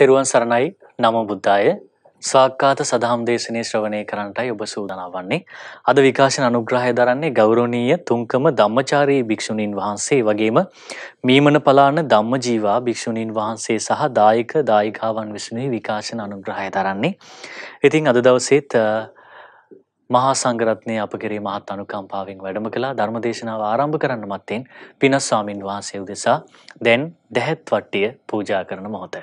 තෙරුවන් සරණයි නම බුද්ධාය ස්වාක්කාත සදහම් දේශනය ශ්‍රවණය කරන්නටයි ඔබ සූදනාවන්නේ. අද විකාශන අනුග්‍රහය දරන්නේ ගෞරවනීය තුංකම ධම්මචාරී භික්‍ෂුණීන් වහන්සේ වගේම මීමන පලාන ධම්ම ජීවා භික්‍ෂුණීන් වහන්සේ සහ දායක දායිකාවන් විසුණී විකාශන අනුග්‍රහය දරන්නේ. ඉතිං අද දවසේත් මහා සංගරත්නය අපගේ මහත් අනුකම්පාවෙන් වැඩම කලා ධර්මදේශනාව ආරම්භ කරන්න මත්තෙන් පිනස්වාමින් වහන්සේ උදෙසා දැන් දැහැත් වට්ටිය පූජා කරන මොහොතය.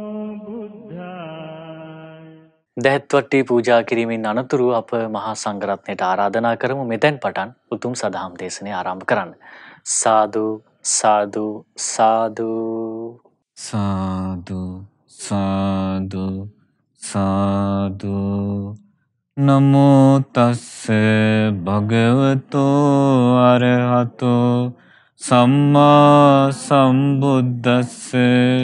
දැහැත්වට්ටී පූජා කිරීමෙන් අනතුරු අප මහා සංගරත්නයට ආරාධනා කරමු මෙතැන් පටන් උතුම් සදහම් දේශනය ආරම්භ කරන්න. සාධූ සාධූ සාධූ සාධූ සාධූ සාධූ නමෝතස්ස භගවතෝ අරහතෝ සම්මා සම්බුද්දස්සේ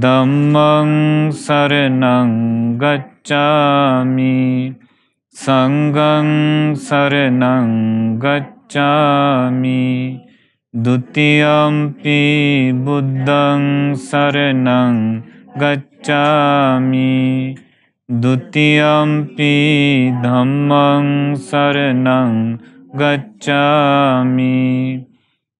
දම්මං සරණං ගච්ඡාමි සංගං සරණං ගච්ඡාමි ဒ ුතියම්පි බුද්ධං සරණං ගච්ඡාමි ဒ ුතියම්පි ධම්මං සරණං ගච්ඡාමි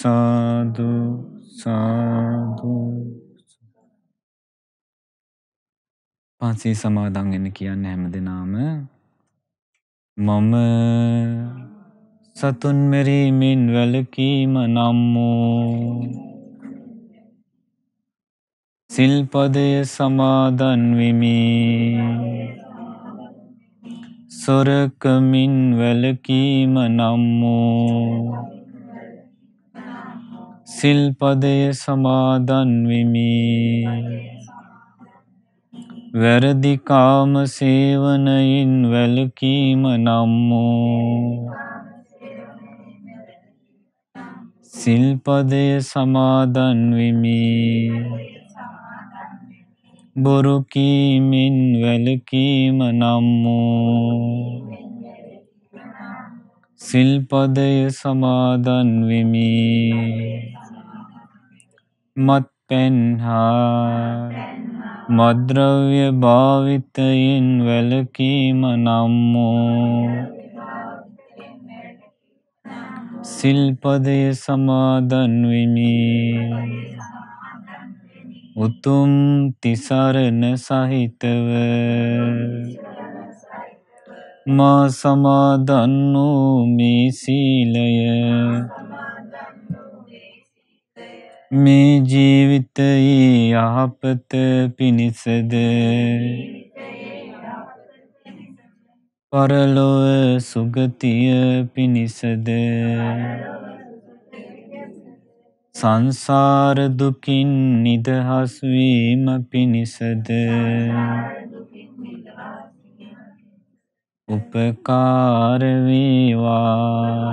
Sadu, sadu. පන්සී සමාදන් වෙන්න කියන්නේ හැම දිනාම මම සතුන් මෙරීමෙන් වැළකීම නම් වූ සිල්පදය සමාදන් වෙමි සොරකමින් වැළකීම නම් වූ සිල්පදය සමාදන් වෙමි වැරදිකාම සේවනයින් වැලකීම නම්මෝ සිල්පදය සමාදන් වෙමි බොරුකීමෙන් වැලකීම නම්මෝ සිල්පදය සමාදන් වෙමි මත් පෙන්හා මද්‍රව්‍ය භාවිතයෙන් වැලකීම නම්මෝ සිල්පදය සමාදන් වෙමි උතුම් තිසරණ සහිතව මා සමාදන් වූ මේ සීලය මේ ජීවිතයේ යහපත පිණිසද පරලොව සුගතිය පිණිසද සංසාර දුකින් නිදහස් වීම පිණිසද උපකාර වේවා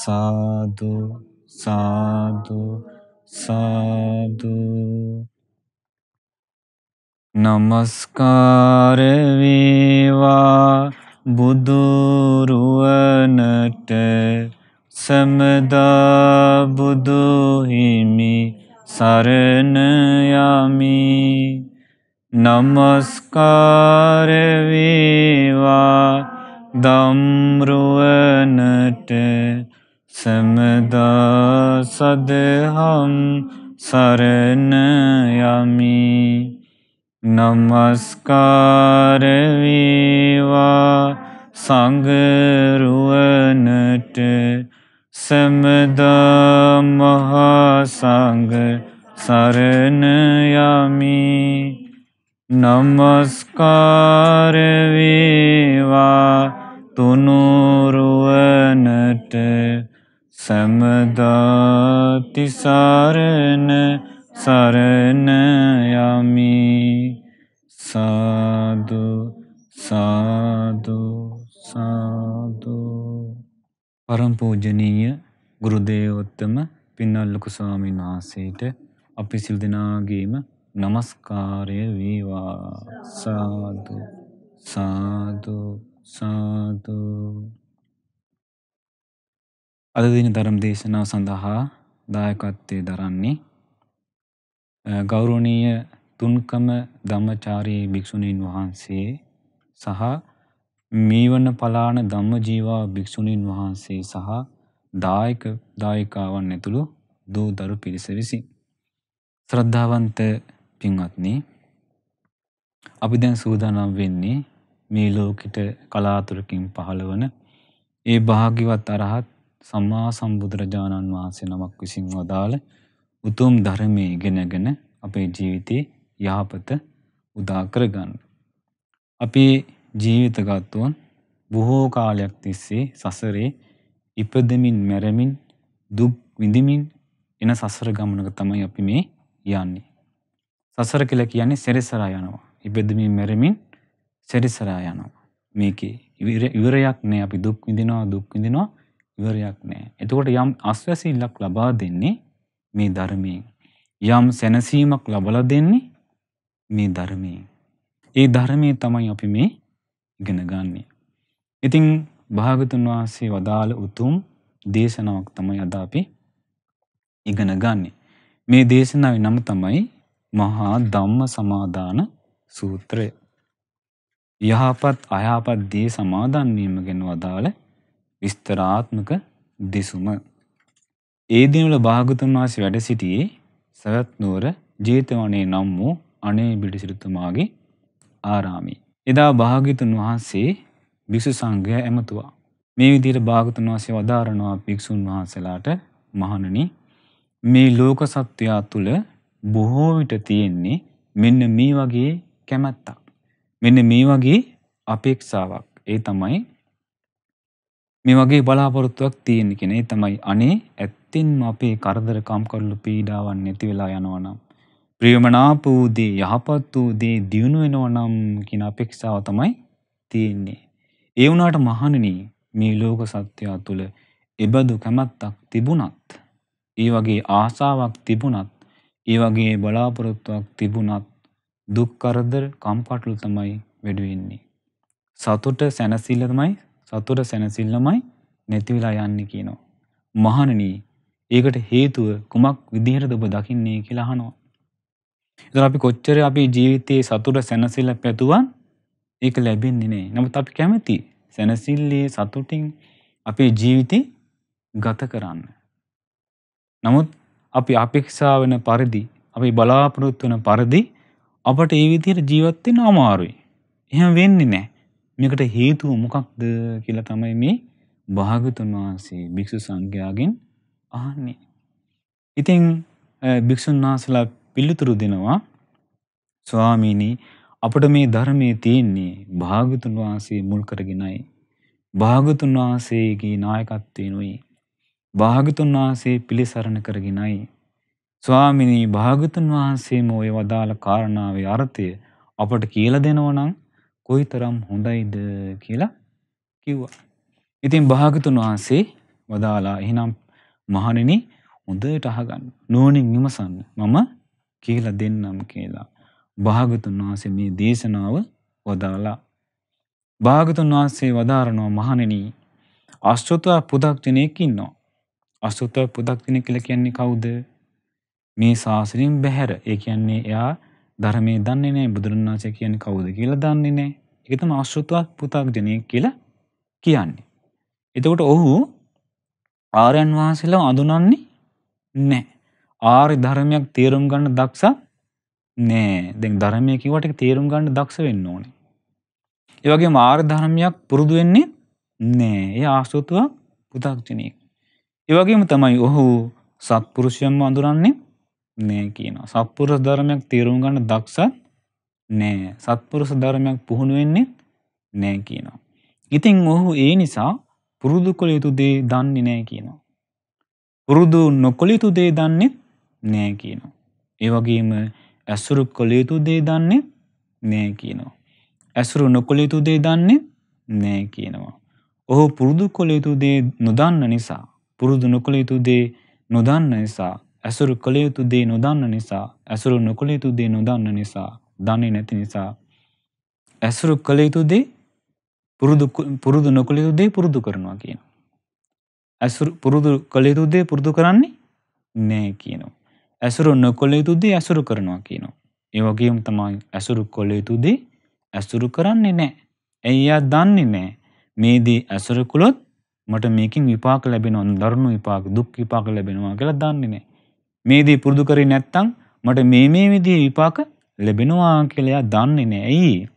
සාදු සාදු සාදු নমස්කාර වේවා බුදු රුවනට සමදා බුදු හිමි සරණ යමි නමස්කාරවේවා දම්රුවනට සැමදා සදහම් සරණයමි නමස්කාරවේවා සඟරුවනට සැමදා මහාසංග සරණයමී නමස්කාර වේවා තුනුරුවනට සමදාතිසරණ සරණ යමි සාදු සාදු සාදු පරම පූජනීය ගුරුදේවෝත්තම පින්නල්ලක ස්වාමීන් වහන්සේට අපි සිල් දෙනාගේම নমස්කාරය වේවා සාදු සාදු සාදු අද දින ධර්ම දේශනාව සඳහා දායකත්වයේ දරන්නේ ගෞරවනීය තුන්කම ධම්මචාරී භික්ෂුණීන් වහන්සේ සහ මීවන පලාන ධම්මජීවා භික්ෂුණීන් වහන්සේ සහ දායක දායිකාවන් ඇතුළු දූ දරු පිරිස විසින් ශ්‍රද්ධාවන්ත පින්වත්නි අපි දැන් සූදානම් වෙන්නේ මේ ලෝකෙට කලාතුරකින් පහළවන ඒ භාග්‍යවත් අරහත් සම්මා සම්බුදුරජාණන් වහන්සේ නමක් විසින් වදාළ උතුම් ධර්මයේ ඉගෙනගෙන අපේ ජීවිතේ යහපත උදා කරගන්න. අපේ ජීවිත ගත්තොත් බොහෝ කාලයක් තිස්සේ සසරේ ඉපදෙමින් මැරෙමින් දුක් විඳිමින් එන සසර ගමනක තමයි අපි මේ යන්නේ. සසර කියලා කියන්නේ සෙරිසරා යනවා. ඉබෙදමින් මැරෙමින් සෙරිසරා යනවා. මේකේ ඉවරයක් නෑ අපි දුක් විඳිනවා දුක් විඳිනවා ඉවරයක් නෑ. එතකොට යම් අස්වැසිල්ලක් ලබා දෙන්නේ මේ ධර්මයෙන්. යම් සැනසීමක් ලබලා දෙන්නේ මේ ධර්මයෙන්. ඒ ධර්මයේ තමයි අපි මේ ඉගෙන ගන්නෙ. ඉතින් භාගතුන් වහන්සේ වදාළ උතුම් දේශනාවක් තමයි අද අපි ඉගෙන ගන්නෙ. මේ දේශනාවේ නම තමයි මහා ධම්ම සමාදාන සූත්‍රය. යහපත් අයහපත් දේ සමාදන් වීම ගැන වදාළ විස්තරාත්මක දෙසුම. ඒ දිනවල භාගතුන් වහන්සේ වැඩ සිටියේ සවැත් නුවර ජේතවනේ නම් වූ අනේ පිටිසිරිතුමාගේ ආරාමේ. එදා භාගතුන් වහන්සේ භික්ෂු සංඝය ඇමතුවා. මේ විදිහට භාගතුන් වහන්සේ වදාරනවා භික්ෂුන් වහන්සේලාට මහණනි මේ ලෝක සත්‍යය තුළ බොහෝ විට තියෙන්නේ මෙන්න මේ වගේ කැමැත්තක්. මෙන්න මේ වගේ අපේක්ෂාවක්. ඒ තමයි මේ වගේ බලාපොරොත්තුවක් තියෙන කෙන. ඒ තමයි අනේ ඇත්තින්ම අපේ කරදරකම් කරලු පීඩාවන් නැති වෙලා යනවා නම් ප්‍රියමනාප වූ දේ යහපත් වූ දේ දියුණු වෙනවා නම් කියන අපේක්ෂාව තමයි තියෙන්නේ. ඒ වුණාට මහණෙනි මේ ලෝක සත්‍යය තුළ එබඳු කැමැත්තක් තිබුණත් ඒ වගේ ආසාවක් තිබුණත් ඒ වගේ බලාපොරොත්තුවක් තිබුණත් දුක් කරදර කම්පටුල තමයි වැඩි වෙන්නේ. සතුට සැනසෙල්ල තමයි සතුට සැනසෙල්ලමයි නැති වෙලා යන්නේ කියනවා. මහණනි ඒකට හේතුව කුමක් විදිහටද ඔබ දකින්නේ කියලා අහනවා. ඉතින් අපි කොච්චර අපේ ජීවිතයේ සතුට සැනසෙල්ල පැතුවත් ඒක ලැබෙන්නේ නැහැ. නමුත් අපි කැමති සැනසෙල්ලේ සතුටින් අපේ ජීවිතේ ගත කරන්න. නමුත් අපි අපේක්ෂා වෙන පරිදි අපි බලාපොරොත්තු වෙන පරිදි අපට ඒ විදිහට ජීවත් වෙන්න අමාරුයි. එහෙම වෙන්නේ නැහැ. මේකට හේතුව මොකක්ද කියලා තමයි මේ භාගතුන් වහන්සේ භික්ෂු සංඝයාගෙන් අහන්නේ. ඉතින් භික්ෂුන් වහන්සලා පිළිතුරු දෙනවා ස්වාමීනි අපට මේ ධර්මයේ තියෙන්නේ භාගතුන් වහන්සේ මුල් කරගෙනයි. භාගතුන් වහන්සේගේ නායකත්වයනුයි භාගතුන් වහන්සේ පිළිසරණ කරගෙනයි. ස්වාමිනී භාගතුන් වහන්සේම ඔය වදාළ කාරණාවේ අර්ථය අපට කියලා දෙනවා නම් කොයිතරම් හොඳයිද කියලා කිව්වා. ඉතින් භාගතුන් වහන්සේ වදාලා එහෙනම් මහණෙනි හොඳට අහගන්න. නෝනින් විමසන්න. මම කියලා දෙන්නම් කියලා. භාගතුන් වහන්සේ මේ දේශනාව වදාලා. භාගතුන් වහන්සේ වදාරනවා මහණෙනි අශ්‍රතව පුදක් කෙනෙක් ඉන්නවා. අසුතව පුදක් දින කියලා කියන්නේ කවුද? මේ ශාසනයෙන් බැහැර. ඒ කියන්නේ එයා ධර්මයේ දන්නේ නැහැ බුදුරණන් වහන්සේ කියන්නේ කවුද කියලා දන්නේ නැහැ. ඒක තමයි අසුතවත් පුතක් දිනේ කියලා කියන්නේ. එතකොට ඔහු ආර්යයන් වහන්සේලා අඳුනන්නේ නැහැ. ආර්ය ධර්මයක් තේරුම් ගන්න දක්ෂ නෑ. දැන් ධර්මයේ කිව්වට ඒක තේරුම් ගන්න දක්ෂ වෙන්න ඕනේ. ඒ වගේම ආර්ය ධර්මයක් පුරුදු වෙන්නේ නෑ. ඒ ආශ්‍රිතව පු탁ජනෙක්. ඒවගේම තමයි ඔහු සත්පුරුෂයම්ම අඳුරන්නේ මේ කියන සත්පුරුෂ ධර්මයක් තේරුම් ගන්න දක්සත් නෑ සත්පුරුෂ ධර්මයක් පුහුණු වෙන්නේ නෑ කියනවා. ඉතින් ඔහු ඒ නිසා පුරුදු කොළ යුතු දේ දන්නේ නෑ කියනවා. පුරුදු නොකොළ යුතු දේ දන්නේ නෑ කියනවා. ඒවගේම ඇසුරු කොළ යුතු දේ දන්නේ නෑ කියනවා. ඇසුරු නොකොළ යුතු දේ දන්නේ නෑ කියනවා. ඔහු පුරුදු කොළ යුතු දේ නොදන්න නිසා පුරුදු නොකළ යුතු දේ නොදන්න නිසා ඇසුරු කළ යුතු දේ නොදන්න නිසා ඇසුරු නොකළ යුතු දේ නොදන්න නිසා දන්නේ නැති නිසා ඇසුරු කළ යුතු දේ පුරුදු පුරුදු නොකළ යුතු දේ පුරුදු කරනවා කියන. ඇසුරු පුරුදු කළ යුතු දේ පුරුදු කරන්නේ නෑ කියනවා. ඇසුරු නොකොළ යුතු දේ ඇසුරු කරනවා කියනවා. ඒ වගේම තමයි ඇසුරු කොළ යුතු දේ ඇසුරු කරන්නේ නෑ. ඇයි එයා දන්නේ නෑ මේ දේ ඇසුරු කළොත් මට මේකින් විපාක ලැබෙනවා දරුණු විපාක දුක් විපාක ලැබෙනවා කියලා දන්නේ නැහැ. මේ දේ පුරුදු කරේ නැත්නම් මට මේ මේ විදිහේ විපාක ලැබෙනවා කියලා එයා දන්නේ නැහැ. ඇයි?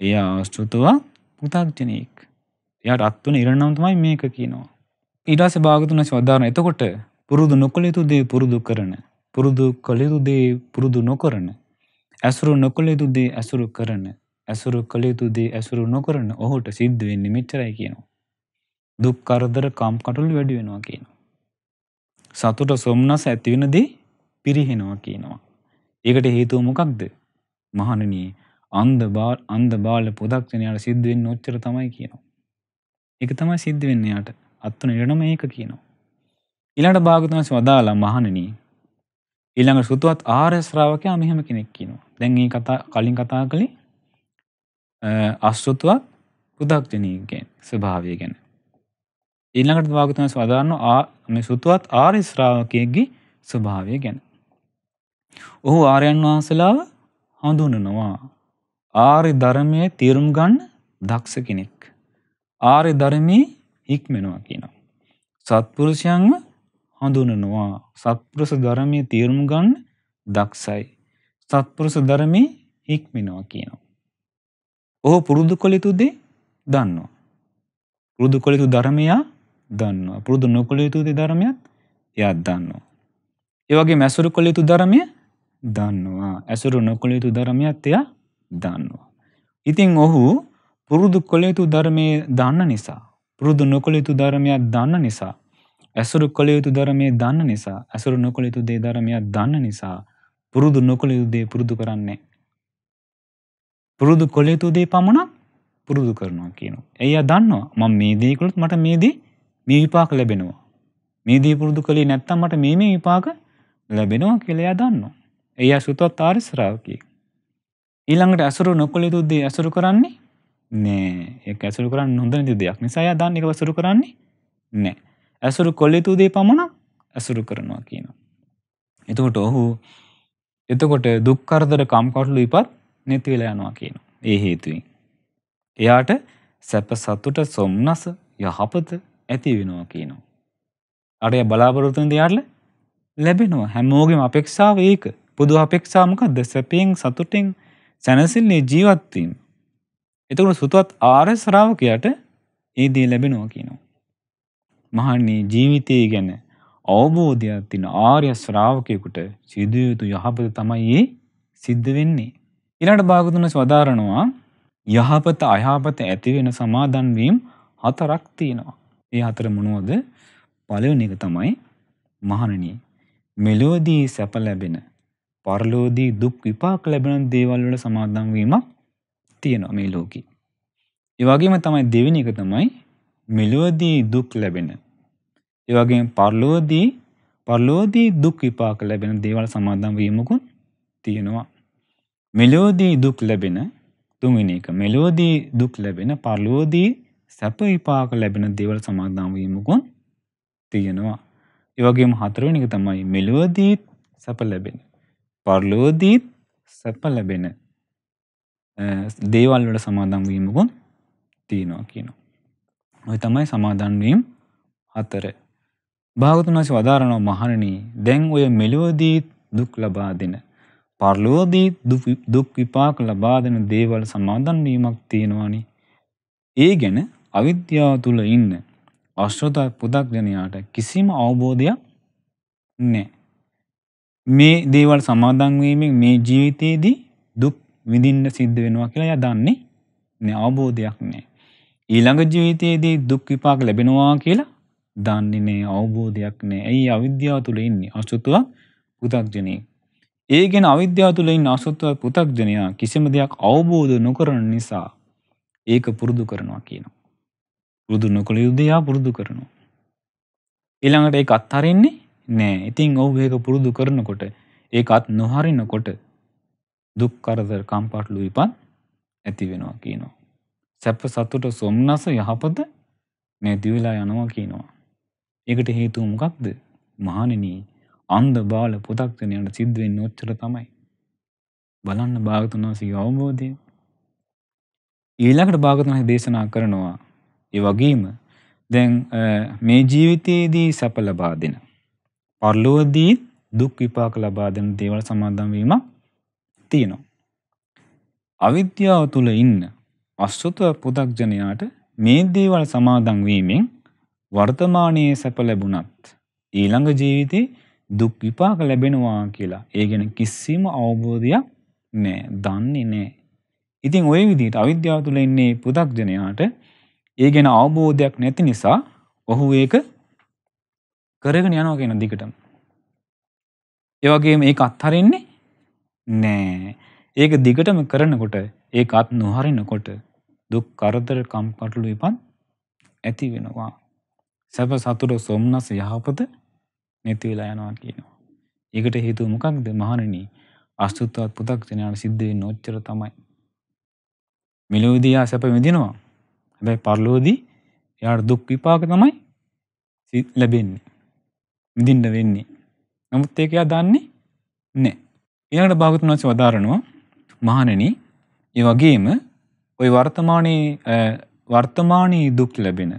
එයා ස්තුතවා පුතග්ජනෙක්. එයාට අත් වෙන ඉරණම තමයි මේක කියනවා. ඊට පස්සේ භාගතුනස් වදාරන එතකොට පුරුදු නොකළ යුතු දේ පුරුදු කරන පුරුදු කළ යුතු දේ පුරුදු නොකරන ඇසුරු නොකළ යුතු දේ ඇසුරු කරන ඇසුරු කළ යුතු දේ ඇසුරු නොකරන ඔහුට සිද්ධ වෙන්නේ මෙච්චරයි කියනවා. දුක් කරදර කම්කටොල් වැඩි වෙනවා කියනවා. සතුට සොම්නස ඇතිවෙන දේ පිරිහෙනවා කියනවා. ඒකට හේතුව මොකක්ද මහනනී අන්ද බාල් අන්ද බාල පුදක්ෂනයාට සිද්ධුවෙන් නොච්චර තමයි කියනවා. එක තමයි සිද්ධ වෙන්න යාට අත්වන ඉරනම ඒක කියනවා. ඉළඟට භාගතනස් වදාලා මහනනී ඉළඟ සුතුවත් ආර්යශ්‍රාවකයා මෙහෙම කෙනෙක් කියනවා දැන් ඒ කතා කලින් කතා කළේ අස්ෘතුවත් පුදක්ජනීගෙන් ස්වභාවය ගැන ඊළඟට භාගතුන් සදාරන මේ සුතුවත් ආර්ය ශ්‍රාවකයෙක්ගේ ස්වභාවය ගැන. ඔහු ආර්යයන් වහන්සලාව හඳුනනවා. ආර්ය ධර්මයේ තේරුම් ගන්න දක්ෂ කෙනෙක්. ආර්ය ධර්මයේ හික්මෙනවා කියනවා. සත්පුරුෂයන්ව හඳුනනවා. සත්පුරුෂ ධර්මයේ තේරුම් ගන්න දක්ෂයි. සත්පුරුෂ ධර්මයේ හික්මෙනවා කියනවා. ඔහු පුරුදු කළ යුතු දේ දන්නවා. පුරුදු කළ යුතු ධර්මයා දන්නවා. පුරුදු නොකළ යුතුති ධර්මයත් එයත් දන්නවා. ඒවගේ මැසුරු කොළ යුතු ධරමය දන්නවා. ඇසුරු නොකොළ යුතු ධරමයත් එයා දන්නවා. ඉතිං ඔහු පුරුදු කොළ යුතු ධර්මය දන්න නිසා. පුරුදු නොකොළ යුතු ධර්මයක් දන්න නිසා. ඇසුරු කොළ යුතු ධරමය දන්න නිසා ඇසුරු නොකොළ යුතු දේ ධරමයක් දන්න නිසා පුරුදු නොකොළ යුදේ පුරුදු කරන්නේ. පුරුදු කොළ යුතුදේ පමණක් පුරුදු කරනවා කියනු. එය දන්නවා මං මේදීකුළුත් මට මේදී මේ විපාක ලැබෙනවා. මේ දේ පුරුදු කළේ නැත්නම් මට මේ මේ විපාක ලැබෙනවා කියලා එයා දන්නවා. එය සුතවත් ආර්ය ශ්‍රාවකයෙක්. ඊළඟට අසුරු නොකළ යුතු දේ අසුරු කරන්නේ නෑ. ඒක අසුරු කරන්න හොඳ නැති දෙයක්. නිසා එයා දන්නේ ඒක අසුරු කරන්නේ නෑ. අසුරු කළ යුතු දේ පමණක් අසුරු කරනවා කියනවා. එතකොට ඔහු එතකොට දුක් කරදර කම්කටොළු විපත් නැති වෙලා යනවා කියනවා. ඒ හේතුවෙන්. එයාට සැප සතුට සොම්නස යහපත ඇති වෙනවා කියනවා. අරය බලාපොරොත්තුන් දයාටල ලැබෙනවා හැමෝගෙම අපේක්ෂාව ඒක පුදු අපේක්ෂාමකක්ද සැපෙන් සතුටෙන් සැනසිල්ලේ ජීවත්වීම. එතකට සුතුවත් ආරය ශ්‍රාවකයට ඒදී ලැබෙනවා කියනවා. මහන්නේ ජීවිතය ගැන අවබෝධයක් තින ආර්ය ශ්‍රාවකයකුට සිදුවයුතු යහපත තමයි ඒ සිද්ධ වෙන්නේ. ඉලාට භාගතුන ස්වධාරණවා යහපත අයහපත ඇතිවෙන සමාදන්වීම් හතරක් තියෙනවා. ඒ හතර මොනවද? පළවෙනි එක තමයි මහණෙනි මෙලොවදී සැප ලැබෙන පරලොවදී දුක් විපාක ලැබෙන දේවල් වල සමාදම් වීමක් තියෙනවා මේ ලෝකේ. ඒ වගේම තමයි දෙවෙනි එක තමයි මෙලොවදී දුක් ලැබෙන. ඒ වගේම පරලොවදී පරලොවදී දුක් විපාක ලැබෙන දේවල් සමාදම් වීමකුත් තියෙනවා. මෙලොවදී දුක් ලැබෙන තුන්වෙනි එක මෙලොවදී දුක් ලැබෙන පරලොවදී සැප විපාක ලැබෙන දේවල් සමාදාන වීමකුන් තියෙනවා. ඒ වගේම හතරවෙනි එක තමයි මෙලොවදීත් සැප ලැබෙන. පරලොවදීත් සැප ලැබෙන දේවල් වල සමාදන් වීමකුන් තියෙනවා කියනවා. ඔය තමයි සමාදන් වීම හතර. භාගතුන් වහන්සේ වදාරනවා මහණෙනි දැන් ඔය මෙලොවදී දුක් ලබා දෙන පරලොවදී දුක් විපාක ලබා දෙන දේවල් සමාදන් වීමක් තියෙනවානේ. ඒ ගැන අවිද්‍යාව තුළ ඉන්න අශ්‍රත පුදක්ජනයාට කිසිම අවබෝධයක් නෑ. මේ දේවල් සමාධංවීමෙන් මේ ජීවිතයේදී දුක් විඳින්න සිද්ධ වෙනවා කියලා ය දන්නේ නෑ අවබෝධයක් නෑ. ඊළඟ ජීවිතයේදී දුක් විපාක ලැබෙනවා කියලා දන්නේ නෑ අවබෝධයක් නෑ ඇයි අවිද්‍යාව තුළ ඉන්නේ අසුතුවක් පුතක්ජනය. ඒ ගෙන අවිද්‍යාව තුළින් අසුත්ව පුතක්ජනයා කිසිම දෙයක් අවබෝධ නොකරන නිසා ඒක පුරුදු කරනවා කියනවා. පුරුදු නොකළ යුද්ධයා පුරුදු කරනු. ඉළඟට ඒ අත්හරෙන්නේ නෑ ඉතින් ඔහු ඒක පුරුදු කරනකොට ඒකත් නොහරිනකොට දුක් කරදර කම්පටලු විපත් ඇති වෙනවා කියනවා. සැප සතුට සොම්නස යහපත නැතිවෙලා යනවා කියනවා. එකට හේතුවමකක්ද මහනනී අන්ද බාල පොදක්තනයට සිද්ධුවෙන් නොච්චර තමයි. බලන්න භාගතුනාසිගේ අවබෝධය. ඊළකට භාගතනහ දේශනා කරනවා ඒ වගේම දැන් මේ ජීවිතයේදී සැප ලබා දෙන පරලෝකදී දුක් විපාක ලබා දෙන දේවල් සමාදම් වීමක් තියෙනවා. අවිද්‍යාව තුල ඉන්න අසුතව පු탁ජනයාට මේ දේවල් සමාදම් වීමෙන් වර්තමානයේ සැප ලැබුණත් ඊළඟ ජීවිතේ දුක් විපාක ලැබෙනවා කියලා ඒ ගැන කිසිම අවබෝධයක් නෑ, දන්නේ නෑ. ඉතින් ওই විදිහට අවිද්‍යාව තුල ඉන්නේ පු탁ජනයාට ඒ ගැන අවබෝධයක් නැති නිසා ඔහු ඒක කරගෙන යනවා කියෙන දිගටම. ඒවගේ ඒ අත්හරෙන්නේ නෑ ඒක දිගටම කරනකොට ඒ අත් නොහරිනකොට දුක් කරදර කම්කටලු ඉපන් ඇති වෙනවා. සැප සතුර සොම්න්නස යහපත නැතිවෙලා යනවා කියනවා. ඒකට හේතු මොකක්ද මහණනී අස්තුත්වත් පුතක් දෙනයාට සිද්ධුවෙන් නොච්චර තමයි. මිලෝදයා සැප විදිනවා හැබැයි පරලෝදී යාට දුක් විපාක තමයි ලැබෙන්නේ දින්ඩ වෙන්නේ නමුත් ඒක එයා දන්නේ නෑ ඊළඟට භාගතුන් වහන්සේ වදාරනවා මහණෙනි ඒ වගේම ওই වර්තමානයේ වර්තමානයේ දුක් ලැබෙන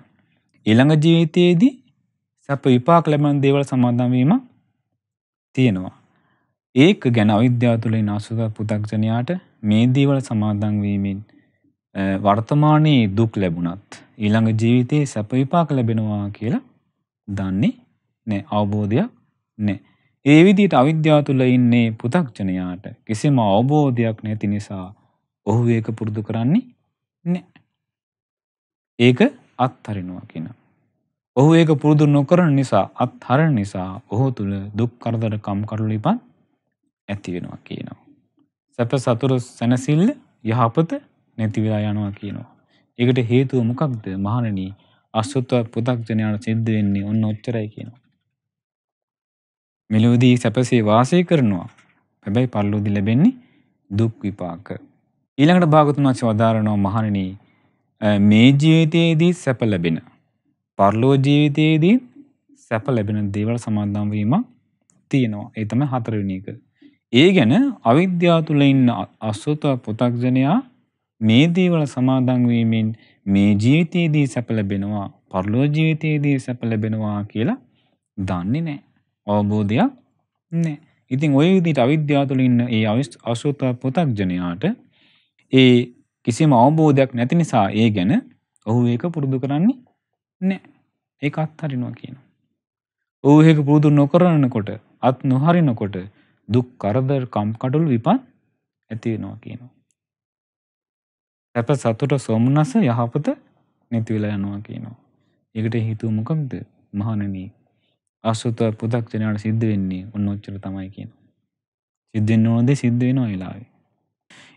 ඊළඟ ජීවිතයේදී සැප විපාක ලැබෙන දේවල් සමාදන් වීම තියෙනවා ඒක ගැන අවිද්‍යාව තුළ ඉන අසුත පු탁ජනයාට මේ දේවල් සමාදන් වීමෙන් වර්තමානයේ දුක් ලැබුණත් ඊළඟ ජීවිතයේ සැප විපාක ලැබෙනවා කියලා දන්නේ නැහැ අවබෝධයක් නැහැ. ඒ විදිහට අවිද්‍යාව තුළ ඉන්නේ පු탁ජනයාට කිසිම අවබෝධයක් නැති නිසා ඔහු ඒක පුරුදු කරන්නේ නැහැ. ඒක අත්හරිනවා කියන. ඔහු ඒක පුරුදු නොකරන නිසා අත්හරන නිසා ඔහු තුළ දුක් කරදර කම්කරුළු ඉපන් ඇති වෙනවා කියනවා. සැප සතුරු සැනසිල්ල යහපත නැතිවෙලා යනවා කියනවා. ඒකට හේතුව මොකක්ද මහණනී අස්සුත්වත් පුතක්ජනයාට සිද්ධ වෙන්නේ ඔන්න ඔච්චරයි කියනවා. මෙලෝදී සැපසේ වාසය කරනවා. හැබැයි පල්ලෝදි ලැබෙන්නේ දුක් විපාක. ඊළඟට භාගතුන් වහන්සේ වදාරනවා මහණෙනි මේ ජීවිතයේදී සැප ලැබෙන පරලෝ ජීවිතයේදී සැප ලැබෙන දේවල් සමාදම් වීම තියෙනවා. ඒ තමයි හතරවෙනි එක. ඒ ගැන අවිද්‍යාව තුල ඉන්න අසුත පු탁ජනයා මේ දේවල් සමාදන් වීමෙන් මේ ජීවිතයේදී සැප ලැබෙනවා පරලෝ ජීවිතයේදී සැප ලැබෙනවා කියලා දන්නේ නැහැ. අවබෝධයක් නැහැ. ඉතින් ওই විදිහට අවිද්‍යාව තුළ ඉන්න ඒ අසෝත පොතක්ජනයාට ඒ කිසිම අවබෝධයක් නැති නිසා ඒ ගැන ඔහු ඒක පුරුදු කරන්නේ නැහැ. ඒක අත්හරිනවා කියනවා. ඔහු ඒක පුරුදු නොකරනකොට අත් නොහරිනකොට දුක් කරදර කම්කටොළු විපත් ඇති වෙනවා කියනවා. සැප සතුට සොම්නස යහපත නැතිවෙලා යනවා කියනවා. ඒකට හිතුව මොකක්ද මහණනී අසුත පුදක් ජනට සිද්ධ වෙන්නේ ඔන්න ඔච්චර තමයි කියන. සිද්ධෙන් ඕනදේ සිද්ධ වෙන වෙලාවේ.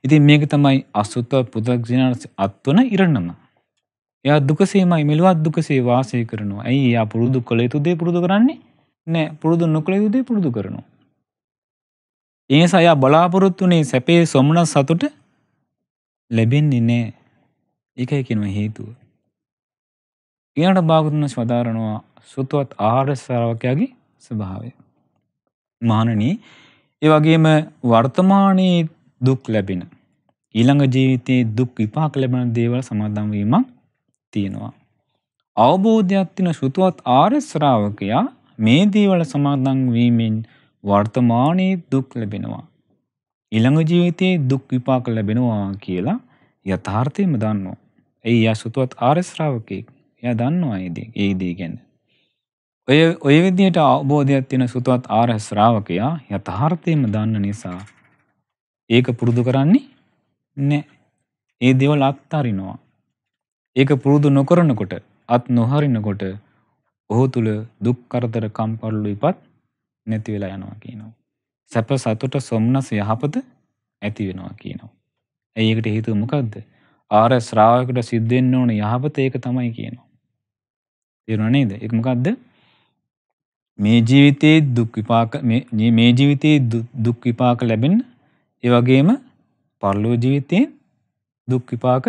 ඉතින් මේක තමයි අසුත පුදක් ජනට අත්වන ඉරණම. එයා දුකසේමයි මෙලුවත් දුකසේ වාසය කරනවා. ඇයි එයා පුරුදු කළ යුතු දේ පුරුදු කරන්නේ? නෑ පුරුදු නොකළ යුතු දේ පුරුදු කරනවා. ඒ නිසා එයා බලාපොරොත්තු වෙන්නේ සැපේ සොම්නස් සතුට ලැබෙන්නේ නෑ ඒකයි කෙනව හේතුව. ඊනට භාගතුන්නස් වදාරනවා සුතුවත් ආර්ශරාවකයාගේ ස්වභාවය. මානනී ඒ වගේම වර්තමානයේ දුක් ලැබෙන. ඊළඟ ජීවිතයේ දුක් විපාක ලැබෙන දේවල් සමාදන්වීමක් තියෙනවා. අවබෝධයක් තින සුතුවත් ආර්ශ්‍රාවකයා මේ දේවල සමාදන්වීමෙන් වර්තමානයේ දුක් ලැබෙනවා. ඊළඟ ජීවිතයේ දුක් විපාක ලැබෙනවා කියලා යථාර්ථයම දන්නවා. ඒ යා සුතුවත් ආරස්්‍රාවකයෙක් ය දන්නවා ඒදී ඒදී ගැන. ඔය ඔය විදියට අවබෝධයක් තියෙන සුතුවත් ආරස්්‍රාවකයා යථාර්ථයම දන්න නිසා ඒක පුරුදු කරන්නේ නෑ ඒ දෙවල් අත්තාරිනවා. ඒක පුරුදු නොකරනකොට අත් නොහරිනකොට ඔහු තුළ දුක්කරදර කම්පරලු ඉපත් නැතිවෙලා යනවා කියනවා. සැප සතුට සොම්නස යහපත ඇති වෙනවා කියනවා. ඒකට හේතුව මොකක්ද ආර ශ්‍රාවකට සිද්ධෙන්න්න ඕන යහපත ඒක තමයි කියනවා. තෙරුණනේද එක්මකක්ද මේ ජීවිතයේ දුක්විපාක මේ ජීවිතයේ දුක්විපාක ලැබෙන් ඒවගේම පරලෝ ජීවිතයේ දුක්විපාක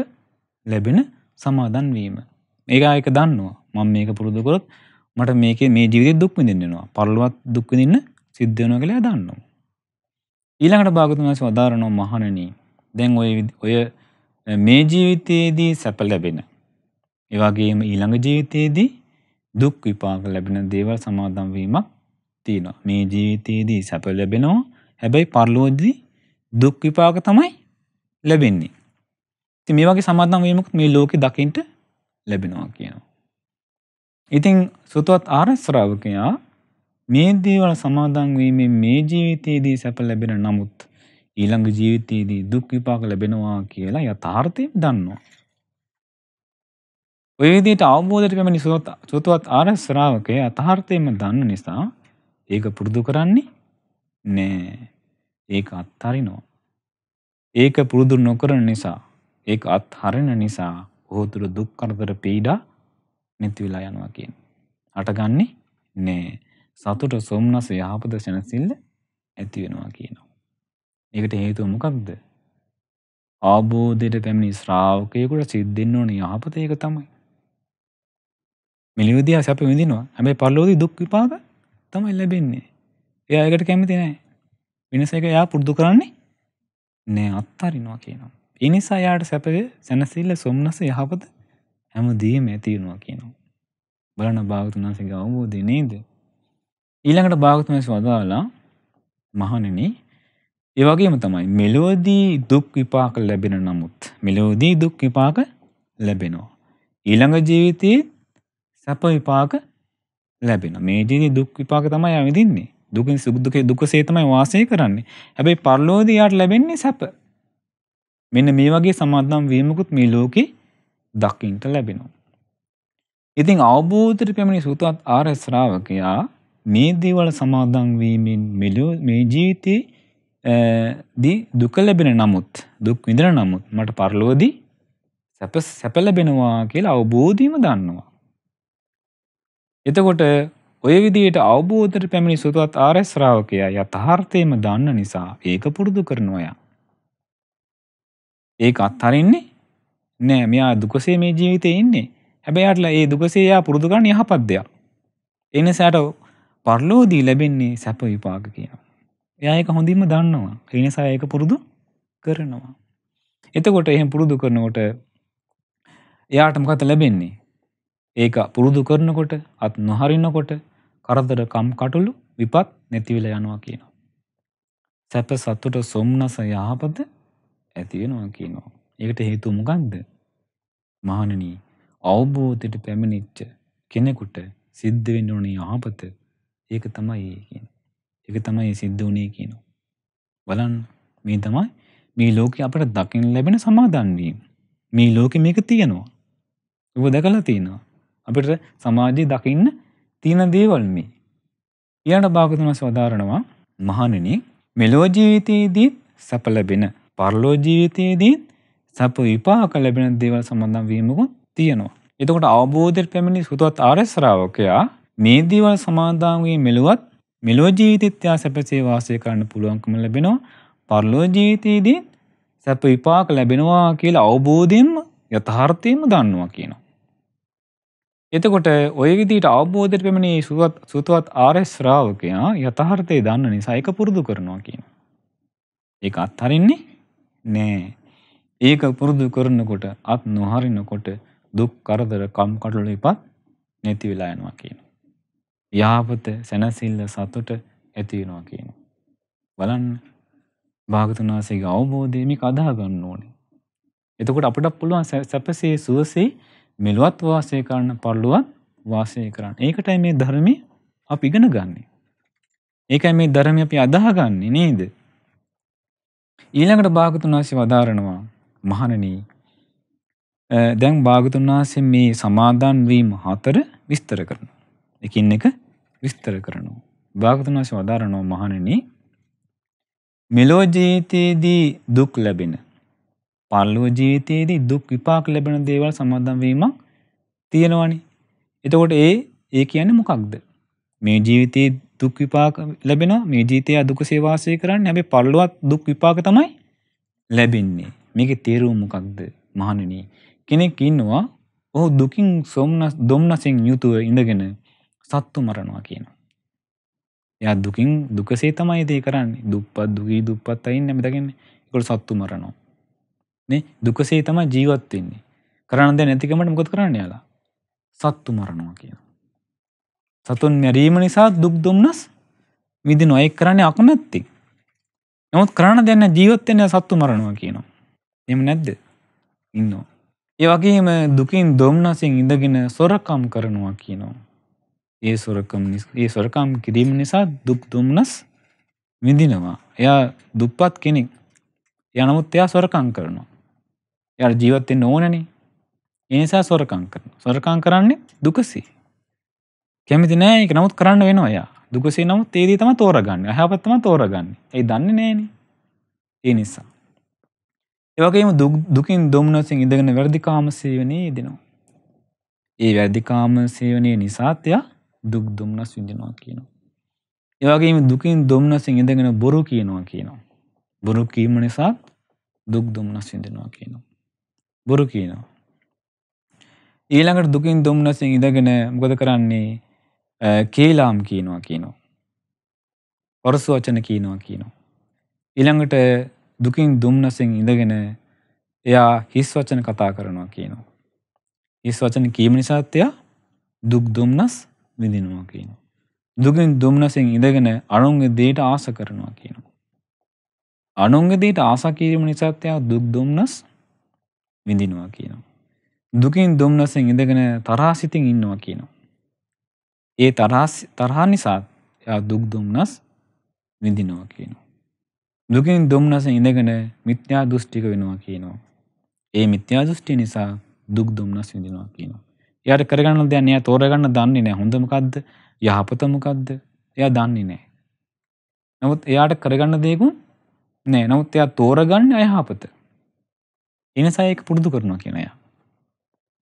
ලැබෙන සමාදන් වීම ඒකා එක දන්නවා මං මේක පුරුදුකොරොත් මට මේක මේ ජීවිත දුක්විඳන්නවා පරලුවත් දුක්විඳන්න සිද්ධනෝ කළයා දන්නවා ඊළඟට භාගතුන් වහන්සේ වදාරනෝ මහණෙනි දැන් ඔය ඔය මේ ජීවිතයේදී සැප ලැබෙන ඒ වගේම ඊළඟ ජීවිතයේදී දුක් විපාක ලැබෙන දේවල් සමාදම් වීමක් තියෙනවා. මේ ජීවිතයේදී සැප ලැබෙනවා. හැබැයි පරලෝකදී දුක් විපාක තමයි ලැබෙන්නේ. ඉතින් මේ වගේ සමාදම් වීමක් මේ ලෝකේ දකින්ට ලැබෙනවා කියනවා. ඉතින් සුතවත් ආර්ය ශ්‍රාවකයා මේ දේවල් සමාදන් වීමෙන් මේ ජීවිතයේදී සැප ලැබෙන නමුත් ඊළඟ ජීවිතයේදී දුක් විපාක ලැබෙනවා කියලා යථාර්ථයෙන් දන්නවා. ඔය විදිහට අවබෝධයට පැමිණි සෝතවත් ආර්ය ශ්‍රාවකය යථාර්ථයෙන්ම දන්න නිසා ඒක පුරුදු කරන්නේ නෑ. ඒක අත්හරිනවා. ඒක පුරුදු නොකරන නිසා ඒක අත්හරින නිසා ඔහු තුළ දුක් කරදර පීඩා නැති වෙලා යනවා කියන්නේ. අටගන්නේ නෑ. සතුට සොම්නස යහපත සැනසිල්ල ඇති වෙනවා කියනවා. ඒකට හේතුව මොකක්ද? ආබෝධයට පැමිණි ශ්‍රාවකයෙකුට සිද්ධෙන්න ඕන යහපත ඒක තමයි. මිලිවිදියා සැප විඳිනවා. හැබැයි පරලෝකදී දුක් විපාක තමයි ලැබෙන්නේ. එයා ඒකට කැමති නැහැ. වෙනස එක එයා පුරුදු කරන්නේ නෑ අත්හරිනවා කියනවා. ඒ නිසා එයාට සැපේ සැනසෙල්ල සොම්නස යහපත හැමදේම ඇති වෙනවා කියනවා. බලන භාගතුන් වහන්සේගේ අවබෝධය නේද? ඊළඟට භාගතුමස් වදාලා මහණෙනි ඒ වගේම තමයි මෙලෝදී දුක් විපාක ලැබෙන නමුත් මෙලෝදී දුක් විපාක ලැබෙනවා ඊළඟ ජීවිතයේ සැප විපාක ලැබෙනවා මේ ජීවිතේ දුක් විපාක තමයි ආවිදින්නේ දුකින් සුදුකේ දුකසේ තමයි වාසය කරන්නේ හැබැයි පරලෝකදී යාට ලැබෙන්නේ සැප මෙන්න මේ වගේ සමාදම් වීමකුත් මේ ලෝකේ දකින්ට ලැබෙනවා ඉතින් අවබෝධයට පැමිණි සූතවත් ආර්ය ශ්‍රාවකයා මේ දේවල් සමාදංවීමෙන් මෙලෝ මේ ජීවිතේ දී දුක ලැබෙන නමුත් දුක් විඳන නමුත් මට පරලෝදී සැප සැපලබෙනවා කියලා අවබෝධීම දන්නවා. එතකොට ඔය විදියට අවබෝධයට පැමිණි සුතුවත් ආරස්රාවකයා යථාර්ථයම දන්න නිසා ඒක පුරුදු කරන ඔයා. ඒක අත්හරින්නේ නෑ මෙයා දුකසේ මේ ජීවිතය ඉන්නේ හැබැයිටලා ඒ දුකසේයා පුරුදුගන්න යහපත් දෙයක්. එනිසාට පරලෝදී ලැබෙන්නේ සැප විපාග කියනවා. එයායක හොඳින්ම දන්නවා එනිසා ඒක පුරුදු කරනවා. එතකොට එහෙම පුරුදු කරනකොට එයාට මොකද ලැබෙන්නේ? ඒක පුරුදු කරනකොට අත් නොහරිනකොට කරදර කම් කටුළු විපත් නැතිවිලා යනවා කියනවා. සැප සතුට සොම්නස යහපත ඇති වෙනවා කියනවා. ඒකට හේතුව මොකක්ද? මහණෙනි අවබෝධයට පැමිණිච්ච කෙනෙකුට සිද්ධ වෙන්න ඕනේ යහපත ඒක තමයි ඒ කියන එක තමයි සිද්ධ වනේ කියනවා. බලන් මේ තමයි මේ ලෝක අපට දකින ලැබෙන සමාධන්වීම මේ ලෝකෙ මේක තියෙනවා. ඔබ දැකලා තියෙනවා. අපිට සමාජයේ දකින්න තියෙන දේවල් මේ. ඊට භාගතුමස් වදාරනවා මහණෙන මෙලෝ ජීවිතයේදී සැප ලැබෙන පරලෝ ජීවිතයේදී සැප විපාක ලැබෙන දේවල් සම්බන්ධ වීමකුත් තියෙනවා. එතකොට අවබෝධයට පැමිණි සුතවත් ආර්ය ශ්‍රාවකයා මේ දේවල් සමාදාන් වී මෙලුවත් මෙලෝ ජීවිතෙත් යා සැපසේ වාසය කරන්න පුළුවන්කම ලැබෙනවා. පරලෝ ජීවිතයේදී සැප විපාක ලැබෙනවා කියලා අවබෝධයෙන්ම යථාර්ථයෙන්ම දන්නවා කියනවා. එතකොට ඔය විදිහට අවබෝධයට පෙමණී සුවත් සුතවත් ආර්ය ශ්‍රාවකයා යථාර්ථය දන්න නිසා ඒක පුරුදු කරනවා කියනවා. ඒක අත්හරින්නේ නෑ. ඒක පුරුදු කරනකොට අත් නොහරිනකොට දුක් කරදර කම් කටළු ඉපත් නැති වෙලා යනවා කියනවා. යාපත සැනසිල්ල සතුට ඇති වෙනවා කියනවා. බලන්න භාගතුන් වහන්සේගේ අවබෝධය මේක අදා ගන්න ඕනේ. එතකොට අපිට පුළුවන් සැපසේ සුවසේ මෙලොවත් වාසය කරන්න පරලොවත් වාසය කරන්න. ඒකටයි මේ ධර්මයේ අපි ඉගෙන ගන්නෙ. ඒකයි මේ ධර්මය අපි අදාහගන්නේ නේද? ඊළඟට භාගතුන් වහන්සේ වදාරනවා මහණනි දැන් භාගතුන් වහන්සේ මේ සමාදන් වීම හතර විස්තර කරනවා. එකින් එක විස්තර කරනවා. භාගතුන් වහන්සේ වදාරනවා මහණෙනි මෙලෝ ජීවිතයේදී දුක් ලැබෙන පල්ලෝ ජීවිතයේදී දුක් විපාක ලැබෙන දේවල් සමාදම් වීමක් තියෙනවනේ. එතකොට ඒ ඒ කියන්නේ මොකක්ද? මේ ජීවිතයේ දුක් විපාක ලැබෙනවා. මේ ජීවිතයේ අදුකසේ වාසය කරන්නේ. හැබැයි පල්ලුවත් දුක් විපාක තමයි ලැබෙන්නේ. මේකේ තේරුම මොකක්ද? මහණෙනි. කෙනෙක් ඉන්නවා. ඔහු දුකින් සොම්නස් දුම්නසින් යුතුව ඉඳගෙන සත්තු මරනවා කියන. එයා දුකින් දුකසේ තමයි දේ කරන්නේ දුප්පත් දුගී දුප්පත් අයින් නැමතගෙන කොට සත්තු මරනවා. නේ දුකසේ තම ජීවත්වෙන්නේ කරන්න දෙ නැතිකමට මොකොත් කරන්න යාලා සත්තු මරනවා කියන. සතුන් මැරීම නිසා දුක් දුම්නස් විදි නොයෙක් කරන්නේ අකමැත්තික්. නමුත් කරන්න දෙන්න ජීවත්වෙන්නේ සත්තු මරනවා කියනවා. එම නැද්ද ඉන්නවා. ඒ වගේම දුකින් දොම්නසින් ඉඳගෙන සොරකම් කරනවා කියනවා. ඒ සොරකම් ඒ සොරකම් කිරීම නිසා දුක් දුම්නස් විඳිනවා එයා දුප්පත් කෙනෙක් යනමුත් එයා සොරකං කරනවා යට ජීවත්තෙන් ඕනන එනිසා සොරකං කරන සොරකං කරන්නේ දුකසි කැමති නෑ එක නමුත් කරන්න වෙන ඔයා දුකසේ නමුත් තේදී තම තෝරගන්න හපත්තම තෝරගන්න ඒ දන්න නෑන ඒ නිසා ඒවගේම දුකින් දුම්නොසින් ඉඳගෙන වැරදිකාම සේවනයේ දෙනවා ඒ වැරදිකාම සේවනය නිසාත්යා දුක් දුම්නස් විඳිනවා කියනවා. ඒවගේම දුකින් දුම්නසින් ඉඳගෙන බොරු කියනවා කියනවා. බොරු කීම නිසාත් දුක් දුම්නස් විඳිනවා කියනවා. බොරු කියනවා. ඊළඟට දුකින් දුම්නසින් ඉඳගෙන මොකද කරන්නේ කේලාම් කියනවා කියනවා. පොරස වචන කියනවා කියනවා. ඊළඟට දුකින් දුම්නසින් ඉඳගෙන එයා හිස් වචන කතා කරනවා කියනවා. හිස් වචන කීම නිසාත් එයා දුක් දුම්නස් විඳිනවා කියනවා. දුකින් දුම්නසින් ඉඳගෙන අනුන්ගේ දේට ආස කරනවා කියනවා. අනුන්ගේ දේට ආසකිරීම නිසාත් එයා දුක් දුම්නස් විඳිනවා කියනවා. දුකින් දුම්නසින් ඉඳගෙන තරහසිතින් ඉන්නවා කියනවා. ඒ තරහා නිසාත් එයා දුක් දුම්නස් විඳිනවා කියනවා. දුකින් දුම්නසින් ඉඳගෙන මිත්‍යා දෘෂ්ටික වෙනවා කියනවා. ඒ මිත්‍යා දෘෂ්ටිය නිසා දුක් දුම්නස් විඳිනවා කියනවා. යට කරගන්න දෙයන් එය තෝරගන්න දන්නේ නෑ හොඳමකක්ද යහපතමකක්ද එය දන්නේ නෑ. නමුත් එයාට කරගන්න දෙයකුන් නෑ නමුත් එයා තෝරගන්න අයහපත. එනසායක පුරුදු කරනවා කියනය.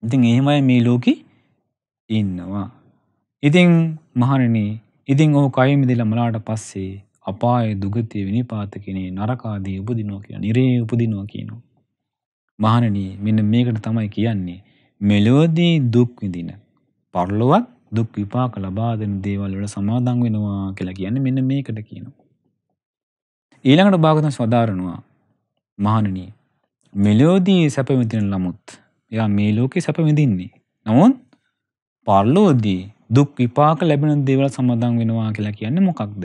ඉතින් එහෙමයි මේ ලෝකි ඉන්නවා. ඉතිං මහරණී ඉතිං ඕ කයිමිදිල මලාට පස්සේ අපාය දුගතිය විනි පාතකනේ නරකාදී උපදිනෝ කිය නිරේ උපදිනෝ කියනවා. මහනනී මෙන්න මේකට තමයි කියන්නේ මෙලොවදී දුක් විඳින. පරලොවත් දුක් විපාක ලබා දෙන දේවල් වල සමාදන් වෙනවා කියලා කියන්නේ මෙන්න මේකට කියනවා. ඊළඟට භාගතුන් සදාරනවා මහණෙනි මෙලොවදී සැප විඳින ළමුත් එයා මේ ලෝකේ සැප විඳින්නේ. නමුත් පරලොවදී දුක් විපාක ලැබෙන දේවල් සමාදන් වෙනවා කියලා කියන්නේ මොකක්ද?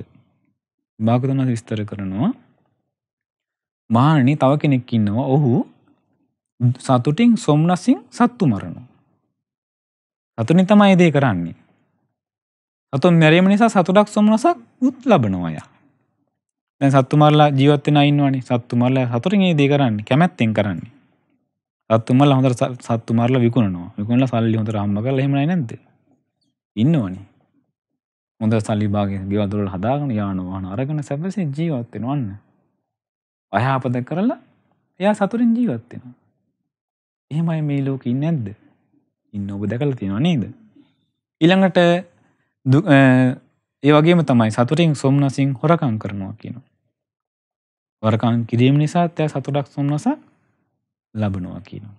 භාගතුන් විස්තර කරනවා මහණෙනි තව කෙනෙක් ඉන්නවා ඔහු සතුටින් සොම්නසින් සත්තු මරණු. සතුනි තමයි දේ කරන්නේ. සතුන් මැරීම නිසා සතුටක් සොම්නසක් උත් ලබනවාය. දැන් සත්තු මරලා ජීවත්වෙන අයින්නවනේ සත්තු මරලා සතුටින් ඒ දේ කරන්නේ කැමැත්තෙන් කරන්නේ. සත්තු මරලා හොඳට සත්තු මරලා විකුණනවා. විකුණලා සල්ලි හොඳට හම්බ කරලා එහෙම නයි නැද්ද? ඉන්නවනේ. හොඳ සල්ලි භාගයේ ගෙවල් දොරවල් හදාගෙන යාන වාහන අරගෙන සැපසේ ජීවත් වෙනවන්න. අයහපත කරලා එයා සතුටින් ජීවත් වෙනවා. එහෙමයි මේ ලෝක ඉන්න ඇද්ද ඉන්න ඔබ දැකල තියෙනවා නේද. ඉළඟට ඒ වගේම තමයි සතුරින් සොම්නසින් හොරකං කරනවා කියනවා. වරකං කිරීම නිසා තෑ සතුටක් සොම්නසක් ලබනවා කියනවා.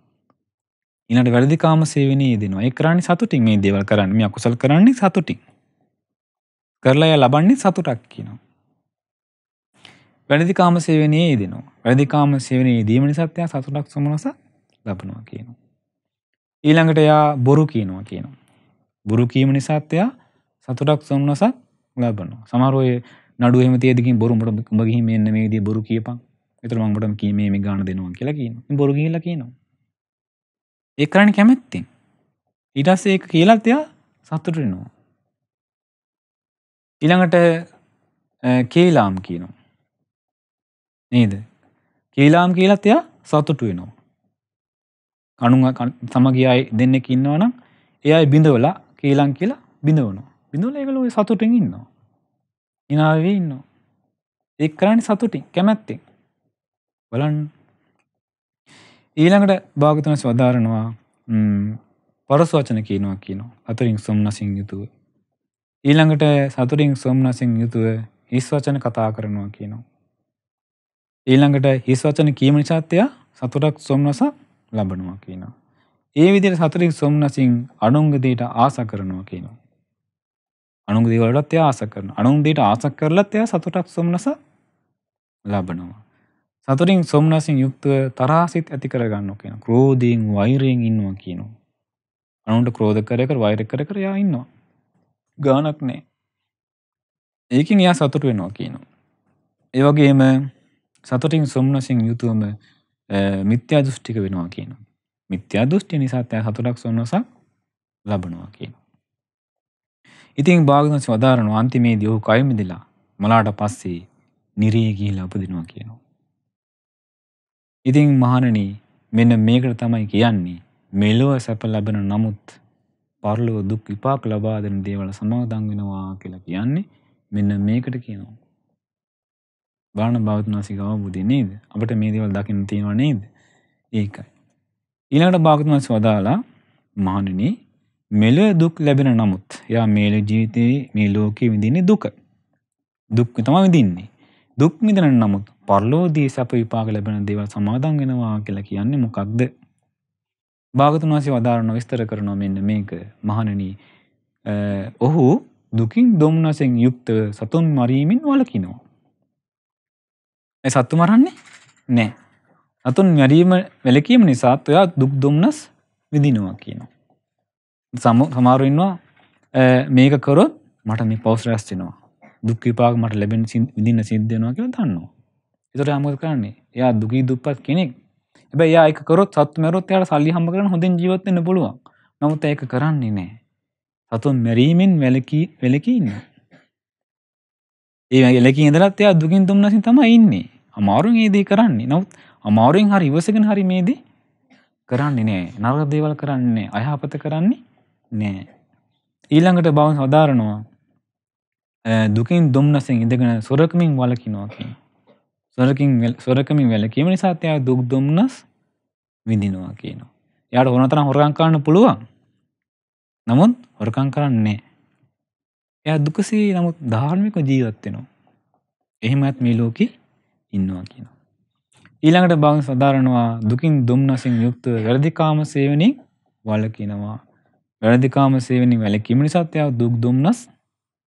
ඉනට වැරදිකාම සේවනයේ දෙනවා ඒ කරන්න සතුටින් මේ දේවල් කරන්න මේ අකුසල් කරන්නේ සතුටින් කරලා ය ලබන්නේ සතුටක් කියනවා. වැරදිකාම සේවනයේ දෙනවා වැරදිකාම සේවනයේ දීම නිසත්‍යය සතුටක් සොමනසක් ලබනවා කියනවා. ඊළඟට එයා බොරු කියනවා කියනවා. බුරු කීම නිසාත් එයා සතුටක් සොම්නසක් ලබනවා. සමහරෝය නඩුව එහෙම තියදකින් බොරුමට උඹ ගිහින් මෙන්න මේ විදිය බොරු කියපන්. ඒතර මම ඔබට කීමේ මේ ගාණ දෙනවා කියලා කියනවා. බොරු ගිහිල්ලා කියනවා. ඒක කරන්න කැමැත්තෙන්. ඊට පස්සේ ඒක කියලාත් එයා සතුට වෙනවා. ඊළඟට කේලාම් කියනවා. නේද? කේලාම් කියලාත් එයා සතුට වෙනවා. අනුව සමගයායි දෙන්නෙක් ඉන්නවනම් එයයි බිඳවලා කේලං කියලා බිඳවනු බිඳුල එකලු සතුටින් ඉන්නවා ඉනාවේ ඉන්න එක් කරන්න සතුටින් කැමැත්තෙන් බලන් ඊළඟට භාගතන ස්වධාරණවා පරස් වචන කියනවා කියනවා අතරින් සොම්නසින් යුතුව ඊළඟට සතුරින් සොම්නසින් යුතුව හිස් වචන කතා කරනවා කියනවා ඊළඟට හිස් වචන කීම නිසාත්තයා සතුටක් සොම්නසක් ලබනවා කියනවා. ඒ විදිහට සතරින් සොම්නසින් අනුංගදීට ආස කරනවා කියනවා. අනුංගදී වලටත් එයා ආස කරනවා. අනුංගදීට ආස කරලත් එයා සතුටක් සොම්නස ලබනවා. සතුටින් සොම්නසින් යුක්තව තරහසිත ඇති කරගන්නවා කියනවා. ක්‍රෝධයෙන් වෛරයෙන් ඉන්නවා කියනවා. අනුන්ට ක්‍රෝධ කර කර වෛර කර කර එයා ඉන්නවා. ගානක් නෑ. ඒකින් එයා සතුට වෙනවා කියනවා. ඒ වගේම සතුටින් සොම්නසින් යුතුවම මිත්‍යා දෘෂ්ටික වෙනවා කියන. මිත්‍යා දෘෂ්ටි නිසාතය හතුරක් සොන්නසක් ලබනවා කියන. ඉතින් භාගනසි වදාරනු අන්තිමේ දියහු කයමිදිලා මලාට පස්සේ නිරේගී ලපදිනවා කියනවා. ඉතිං මහනනී මෙන්න මේකට තමයි කියන්නේ මෙලොව සැප ලැබෙන නමුත් පරලෝ දුක් විපාක ලබාදන දේවල සමාදන් වෙනවා කියලා කියන්නේ මෙන්න මේකට කියනවා. බාන භාගතුනාසික අවබුදය නේද අපට මේ දේවල් දකින්න තියෙනවා නේද ඒකයි. ඊළඟට භාගතුමස් වදාලා මහනනී මෙල දුක් ලැබෙන නමුත් යා මේල ජීවිතයේ මේ ලෝකයේ විඳින්නේ දුක. දුක් තම විඳින්නේ. දුක් මිදන නමුත් පරලෝදී සැප විපාක ලැබෙන දේවල් සමාදන් වෙනවා කියලා කියන්නේ මොකක්ද? භාගතුන් වහන්සේ වදාරන විස්තර කරනවා මෙන්න මේක මහණෙනි ඔහු දුකින් දුම්නසෙන් යුක්ත සතුන් මරීමෙන් වළකිනවා ඇ සත්තු මරන්නේ නෑ. අතුන් වැරීම වැලකීම නිසාත් ඔයා දුක් දුම්නස් විදිනවා කියනවා. සම සමාරුන්වා මේක කරොත් මට මේ පවස් රැස්තිනවා දුක් විපාග මට ලැබෙන විදින්න සිද්ධයනවා කියල දන්නවා. එතට අමද කරන්නේ එයා දුකී දුප්පත් කෙනෙක් එබ යකරොත් සත්මරොත් යට සල්ලි හම කරන හොඳින් ජීවත්වන්න පුළුවන් නමුත් ඒක කරන්නේ නෑ. සතුන් මැරීමෙන් වැලකී වෙලකීන්න. ඒගේ ලෙක ඉඳලත් එයා දුකින් දුම්නසින් තම ඉන්නේ අමාරුන් ඒදී කරන්නේ නවත් අමාරුවෙන් හරි ඉවසගෙන හරි මේදී කරන්නේ නෑ නරක දේවල් කරන්නේ අයහපත කරන්නේ නෑ ඊළඟට බවන් සදාරනවා දුකින් දුම්නසින් ඉඳගෙන සොරකමින් වලකිනවා කියන සොරකින් සොරකමින් වැලකීම නිසා එයා දුක් දුම්නස් විඳිනවා කියනවා එයාට ඕනතරම් හොරකම් කරන්න පුළුවන් නමුත් හොරකම් කරන්නේ එය දුකසේ නමුත් ධාර්මික ජීවත්වෙනවා. එහෙමත් මේ ලෝකෙ ඉන්නවා කියනවා. ඊළඟට බං සධාරනවා දුකින් දුම්නසින් යුක්ත වැරදිකාම සේවනින් වල කියනවා. වැරදිකාම සේවනි වැලකීම නිසාත්යාව දුක් දුම්නස්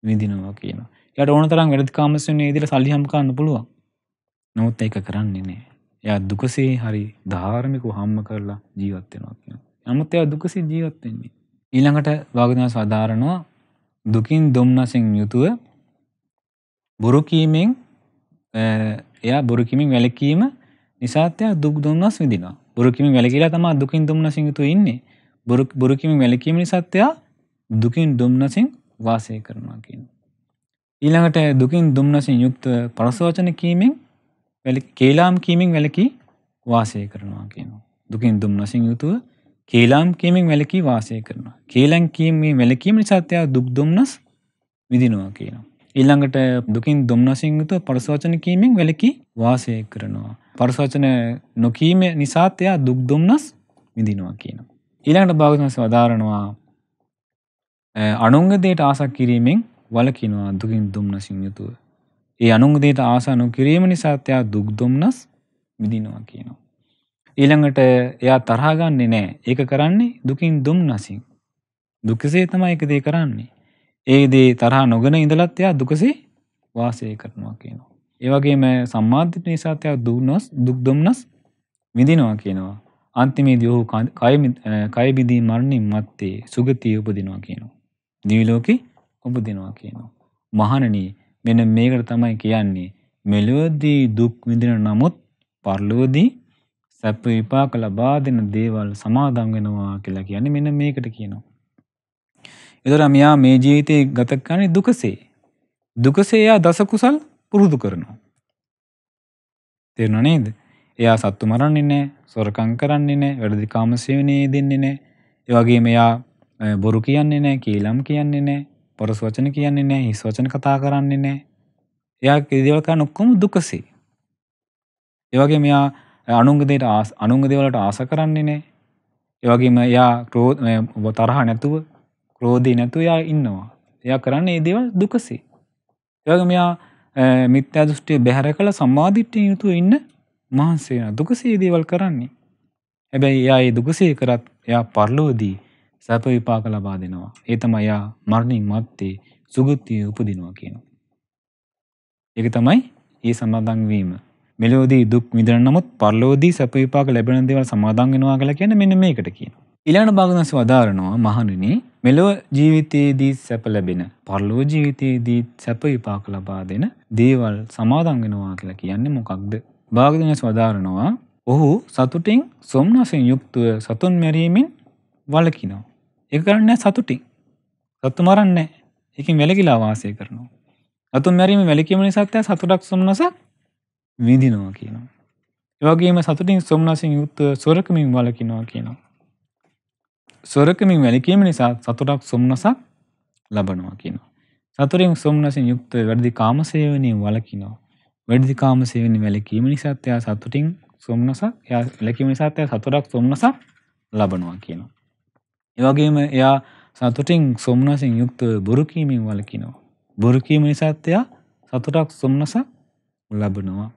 විදිනවා කියන. යට ඕන තරම් වැරදිකාමසනේ දිර සල්ලිහම් කරන්න පුළුවන්. නොත් ඒක කරන්නේ නෑ. එයා දුකසේ හරි ධාර්මිකු හම්ම කරලා ජීවත්වෙනවා කියන. නමුත් එයා දුකසි ජීවත්වෙන්නේ. ඊළඟට භාගදන සාධාරනවා දුකින් දුම්නසින් යුතුව බොරුකීමෙන් එයා බොරුකිමින් වැලකීම නිසාතය දුක් දුන්නස් විදිනවා බොරුකිමින් වැලකිලා තමා දුකින් දුම්නසින් යුතු ඉන්නේ බොරු බොරුකිමින් වැලකීම නිසාත්‍යයා දුකින් දුම්නසින් වාසය කරනවා කියන. ඊළඟට දුකින් දුම්නසින් යුක්ත පරසවචන කීමෙන් කේලාම් කීමෙන් වැලකී වාසය කරනවා කියනවා. දුකින් දුම්නසින් යුතුව කේලාම් කීමෙන් වැලකී වාසය කරනවා. කේලන් කීමේ වැලකීම නිසාත්‍යයා දුක්දුම්නස් විදිනවා කියනවා. ඉල්ළඟට දුකින් දුම්නසිංගත පරසෝචන කීමෙන් වැලකී වාසය කරනවා. පරසෝචන නොකීම නිසාත්‍යයා දුක්දුම්නස් විදිනවා කියනවා. ඉළඟට භාගමස වදාරනවා අනුංගදයට ආසක් කිරීමෙන් වලකිනවා දුකින් දුම්නසිං යුතුව. ඒ අනුංගදයට ආසා නොකිරීම නිසාත්‍යයා දුක්දුම්නස් විදිනවා කියනවා. ඊළඟට එයා තරහාගන්නේ නෑ ඒක කරන්නේ දුකින් දුම් නසින්. දුකසේ තමයි එක දේ කරන්නේ. ඒ දේ තරහා නොගෙන ඉඳලත් එයා දුකසේ වාසය කරනවා කියනවා. ඒවගේම සම්මාධ්‍ය නිසාතයක් දුනොස් දුක්දුම්නස් විඳිනවා කියනවා. අන්තිමේදී ඔහු කයබිදී මරණින් මත්තේ සුගතිය උපදිනවා කියනවා. දිවිලෝකෙ උපදිනවා කියනවා. මහණනී මෙන මේකට තමයි කියන්නේ මෙලොවදී දුක් විඳින නමුත් පරලොවදී සැප විපාක ලබා දෙන දේවල් සමාදම් වෙනවා කියලා කියන්නේ මෙන්න මේකට කියනවා. ඒතර මෙයා මේ ජීවිතේ ගත කරන්නේ දුකසේ. දුකසේ එයා දස කුසල් පුරුදු කරනවා. තේරුණා නේද? එයා සත්තු මරන්නේ නැහැ, සොරකම් කරන්නේ නැහැ, වැඩදිකාම සේවනයේ දෙන්නේ නැහැ. ඒ වගේම එයා බොරු කියන්නේ නැහැ, කීලම් කියන්නේ නැහැ, පරස වචන කියන්නේ නැහැ, හිස් වචන කතා කරන්නේ නැහැ. එයා කිදේවල් කරන ඔක්කොම දුකසේ. ඒ වගේම එයා අනුන්ගදයට අනුන්ගදවලට ආස කරන්නේ නෑ ඒවගේම යා ක්‍රෝධ තරහා නැතුව ක්‍රෝධී නැතු යා ඉන්නවා එය කරන්නේ ඒ දේවල් දුකසේ එවගම යා මිත්‍යා දෘෂ්ටිය බැහැර කළ සම්මාධිට්ටය යුතු ඉන්න මහන්සේ දුකසේ දේවල් කරන්නේ හැබැයි යා ඒ දුකසේ කරත් එයා පරලෝදී සැප විපාක ලබා දෙනවා ඒතම යා මරණින් මත්තේ සුගත්තිය උපදිනවා කියනවා. එක තමයි ඒ සමාදංවීම මෙලෝදී දුක් විදර නමුත් පරලෝදී සැපවිපාක ලැබෙන දේවල් සමාදන් වෙනවා කියලා කියන්නේ මෙන්න මේකට කියනවා. ඊළඟ භාගදන්ස වදාරනවා මහණෙනි මෙලොව ජීවිතයේදී සැප ලැබෙන පරලෝ ජීවිතයේදී සැප විපාක ලබා දෙන දේවල් සමාදන් වෙනවා කියලා කියන්නේ මොකක්ද? භාගදන්ස වදාරනවා ඔහු සතුටින් සොම්නසෙන් යුක්තව සතුන් මැරීමෙන් වලකිනවා. ඒක කරන්නේ සතුටින්. සතු මරන්නේ. ඒකෙන් වැළකීලා වාසය කරනවා. සතුන් මැරීම වැළකීම නිසාත් සතුටක් සොම්නසක් විඳිනවා කියනවා. ඒවගේම සතුටින් සොම්නාසින් යුත්ත සොරකමින් වලකිනවා කියනවා. සොරකමින් වැලකීම නිසා සතුටක් සොම්නසක් ලබනවා කියනවා. සතුරින් සොම්නසින් යුක්ත වැඩදි කාමසේවනය වලකිනවා. වැඩදි කාමසේවනි වැලකීම නිසාත් එයා සතුටින් සොම්නසක් එයා වැලකීම නිසාත් එයා සතුටක් සොම්නසක් ලබනවා කියනවා. ඒවගේම එයා සතුටින් සොම්නසින් යුක්ත බොරුකීමින් වලකිනවා. බොරුකීම නිසාත් එයා සතුටක් සොම්නසක් ලබනවා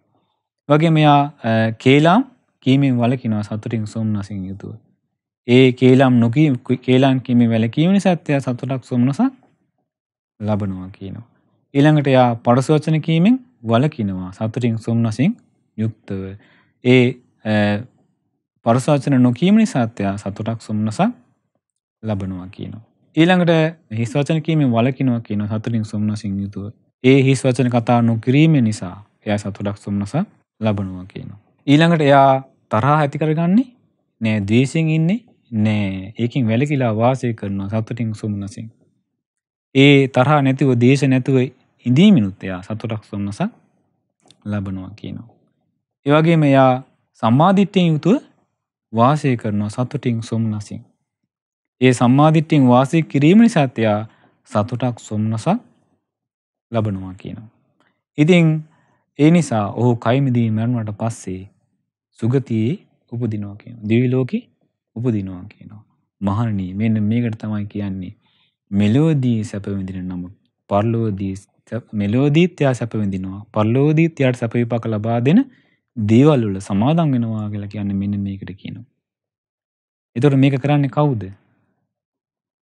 වගේ මෙයා කේලාම් කීමෙන් වල කිනවා සතුටින් සොම්නසින් යුතුව. ඒ කේලාම් නොකී කේලාන් කීමේ වැලකීමනි සත්‍යය සතුටක් සොම්නසක් ලබනවා කියනවා. ඊළඟට යා පරසෝචන කීමෙන් වලකිනවා සතුටින් සොම්නසින් යුක්තව. ඒ පරසෝචන නොකීමනි සත්‍යය සතුටක් සොම්නසක් ලබනවා කියනවා. ඊළඟට හිස්වචන කීමෙන් වලකිනවා කියන සතුටින් සොම්නසින් යුතුව. ඒ හිස්වචන කතා නොකිරීම නිසා එයා සතුටක් සොම්නසක් ලබනවා කියනවා. ඊළඟට එයා තරහා ඇතිකරගන්නේ නෑ දේශයෙන් ඉන්නේ නෑ ඒකින් වැලකිලා වාසය කරනවා සතුටින් සුමනසින්. ඒ තරහා නැතිව දේශ නැතුව ඉඳීමිනුත් එයා සතුටක් සොම්න්නසක් ලබනවා කියනවා. ඒවගේ මෙයා සම්මාධිට්්‍යයෙන් යුතුව වාසය කරනවා සතුටින් සොම්නසින්. ඒ සම්මාධිට්ටිං වාසය කිරීම නිසාත්‍යයා සතුටක් සොම්නසක් ලබනවා කියනවා. ඉතිං ඒ නිසා ඔහු කයිමිදී මැරුණට පස්සේ සුගතියේ උපදිනවා කියන දිවිලෝකෙ උපදිනවා කියනවා. මහරණී මෙන්න මේකට තමයි කියන්නේ මෙලෝදී සැපවිඳින නමුත් පරලෝදී මෙලෝදීත්‍යයා සැපවිඳිනවා පරලෝදීත්‍යයට සැපවිපාක ලබා දෙන දේවල්වල සමාදන් වෙනවා කියලා කියන්නේ මෙන්න මේකට කියනවා. එතකොට මේක කරන්නේ කවුද?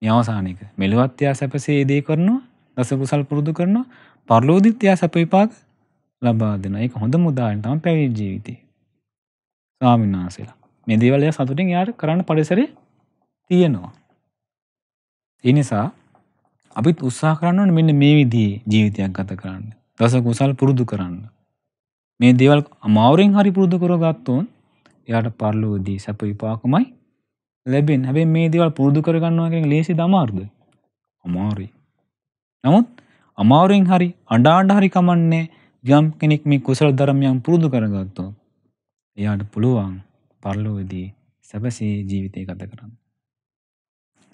මේ අවසාන එක. මෙලොවත්ත්‍යා සැපසේ දේ කරනවා, දස කුසල් පුරුදු කරනවා, පරලෝදිත්‍යා සැප විපාක ලබා දෙන එක හොඳ මුදාරන තම පැවිල් ජීවිතය ස්වාමින්නාසේලා මේ දේවලය සතුටින් යාට කරන්න පරිසරේ තියෙනවා. එනිසා අපිත් උත්සා කරන්නට මෙන්න මේ විදිී ජීවිතයක් ගත කරන්න දස කුසල් පුරුදු කරන්න. මේ දේවල් අමවරෙන් හරි පුරුදු කරගත්තුන් එයාට පරලෝදී සැප විපාකමයි ලැබෙන් හැබේ මේ දේවල් පුරුදු කරගන්නවාගෙන් ලේසි දමාර්ද අමාරී. නමුත් අමාරුවෙන් හරි අඩාන්ඩ හරි කමන්නේ යම් කෙනෙක් මේ කුසල ධර්මයන් පුරුදු කරගත්තෝ. එයාට පුළුවන් පරලෝවදී සැබසේ ජීවිතය ගත කරන්න.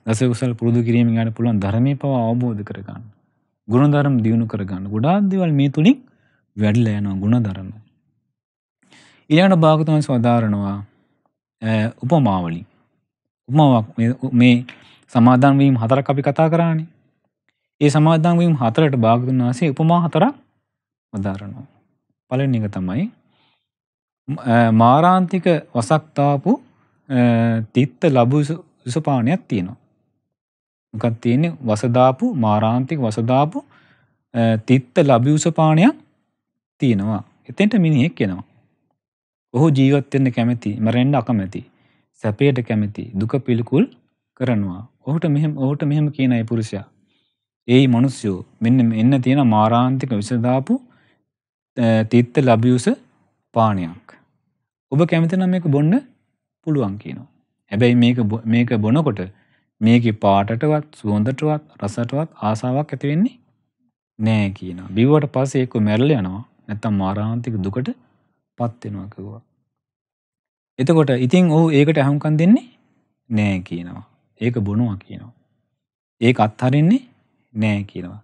දස කුසල් පුරුදු කිරීම යාට පුළුවන් ධර්මය පවා අවබෝධ කරගන්න. ගුණධර්ම දියුණු කරගන්න ගොඩාක් දේවල් මේ තුලින් වැඩිලා යනවා ගුණධර්ම. ඊළඟට භාගතුන් සවදාරනවා උපමාවලින්. උපමාවක් මේ සමාදාන් වීම හතරක් අපි කතා කරානේ. ඒ සමාදාන් වීම හතරට භාගතුන් වහන්සේ උපමා හතරක් වදාරනවා. පලෙන් එක තමයි මාරාන්තික වසක්තාපු තිත්ත ලබු විසපානයක් තියෙනවා. මොකත් තියන්නේ වසදාපු මාරාන්තික වසදාපු තිත්ත ලබිවසපානයක් තියෙනවා එතෙන්ට මිනිහෙක් කෙනවා. ඔහු ජීවත්වෙන්න කැමැති මරෙන්ඩ අකමැති සැපේට කැමැති දුක පිළිකුල් කරනවා ඔහුට මෙහම ඔහුට මෙහෙම කියනයි පුරුෂයා ඒ මනුස්යෝ මෙන්න එන්න තියෙන මාරාන්තික විසදාපු තිත්ත ලබියුස පානයක්. ඔබ කැමති නම් මේක බොන්න පුළුවන් කියනවා. හැබැයි මේක මේක බොනකොට මේක පාටටවත් සුවඳටවත් රසටවත් ආසාවක් ඇතිවෙන්නේ නෑ කියන. බිවට පස්සේ එක්ක මැරල යනවා නැත්තම් මාරාන්තික දුකට පත්වෙනවාකවා. එතකොට ඉතින් ඔහු ඒකට ඇහුම්කන් දෙන්නේ නෑ කියනවා. ඒක බොනවා කියනවා. ඒක අත්හරෙන්නේ නෑ කියනවා.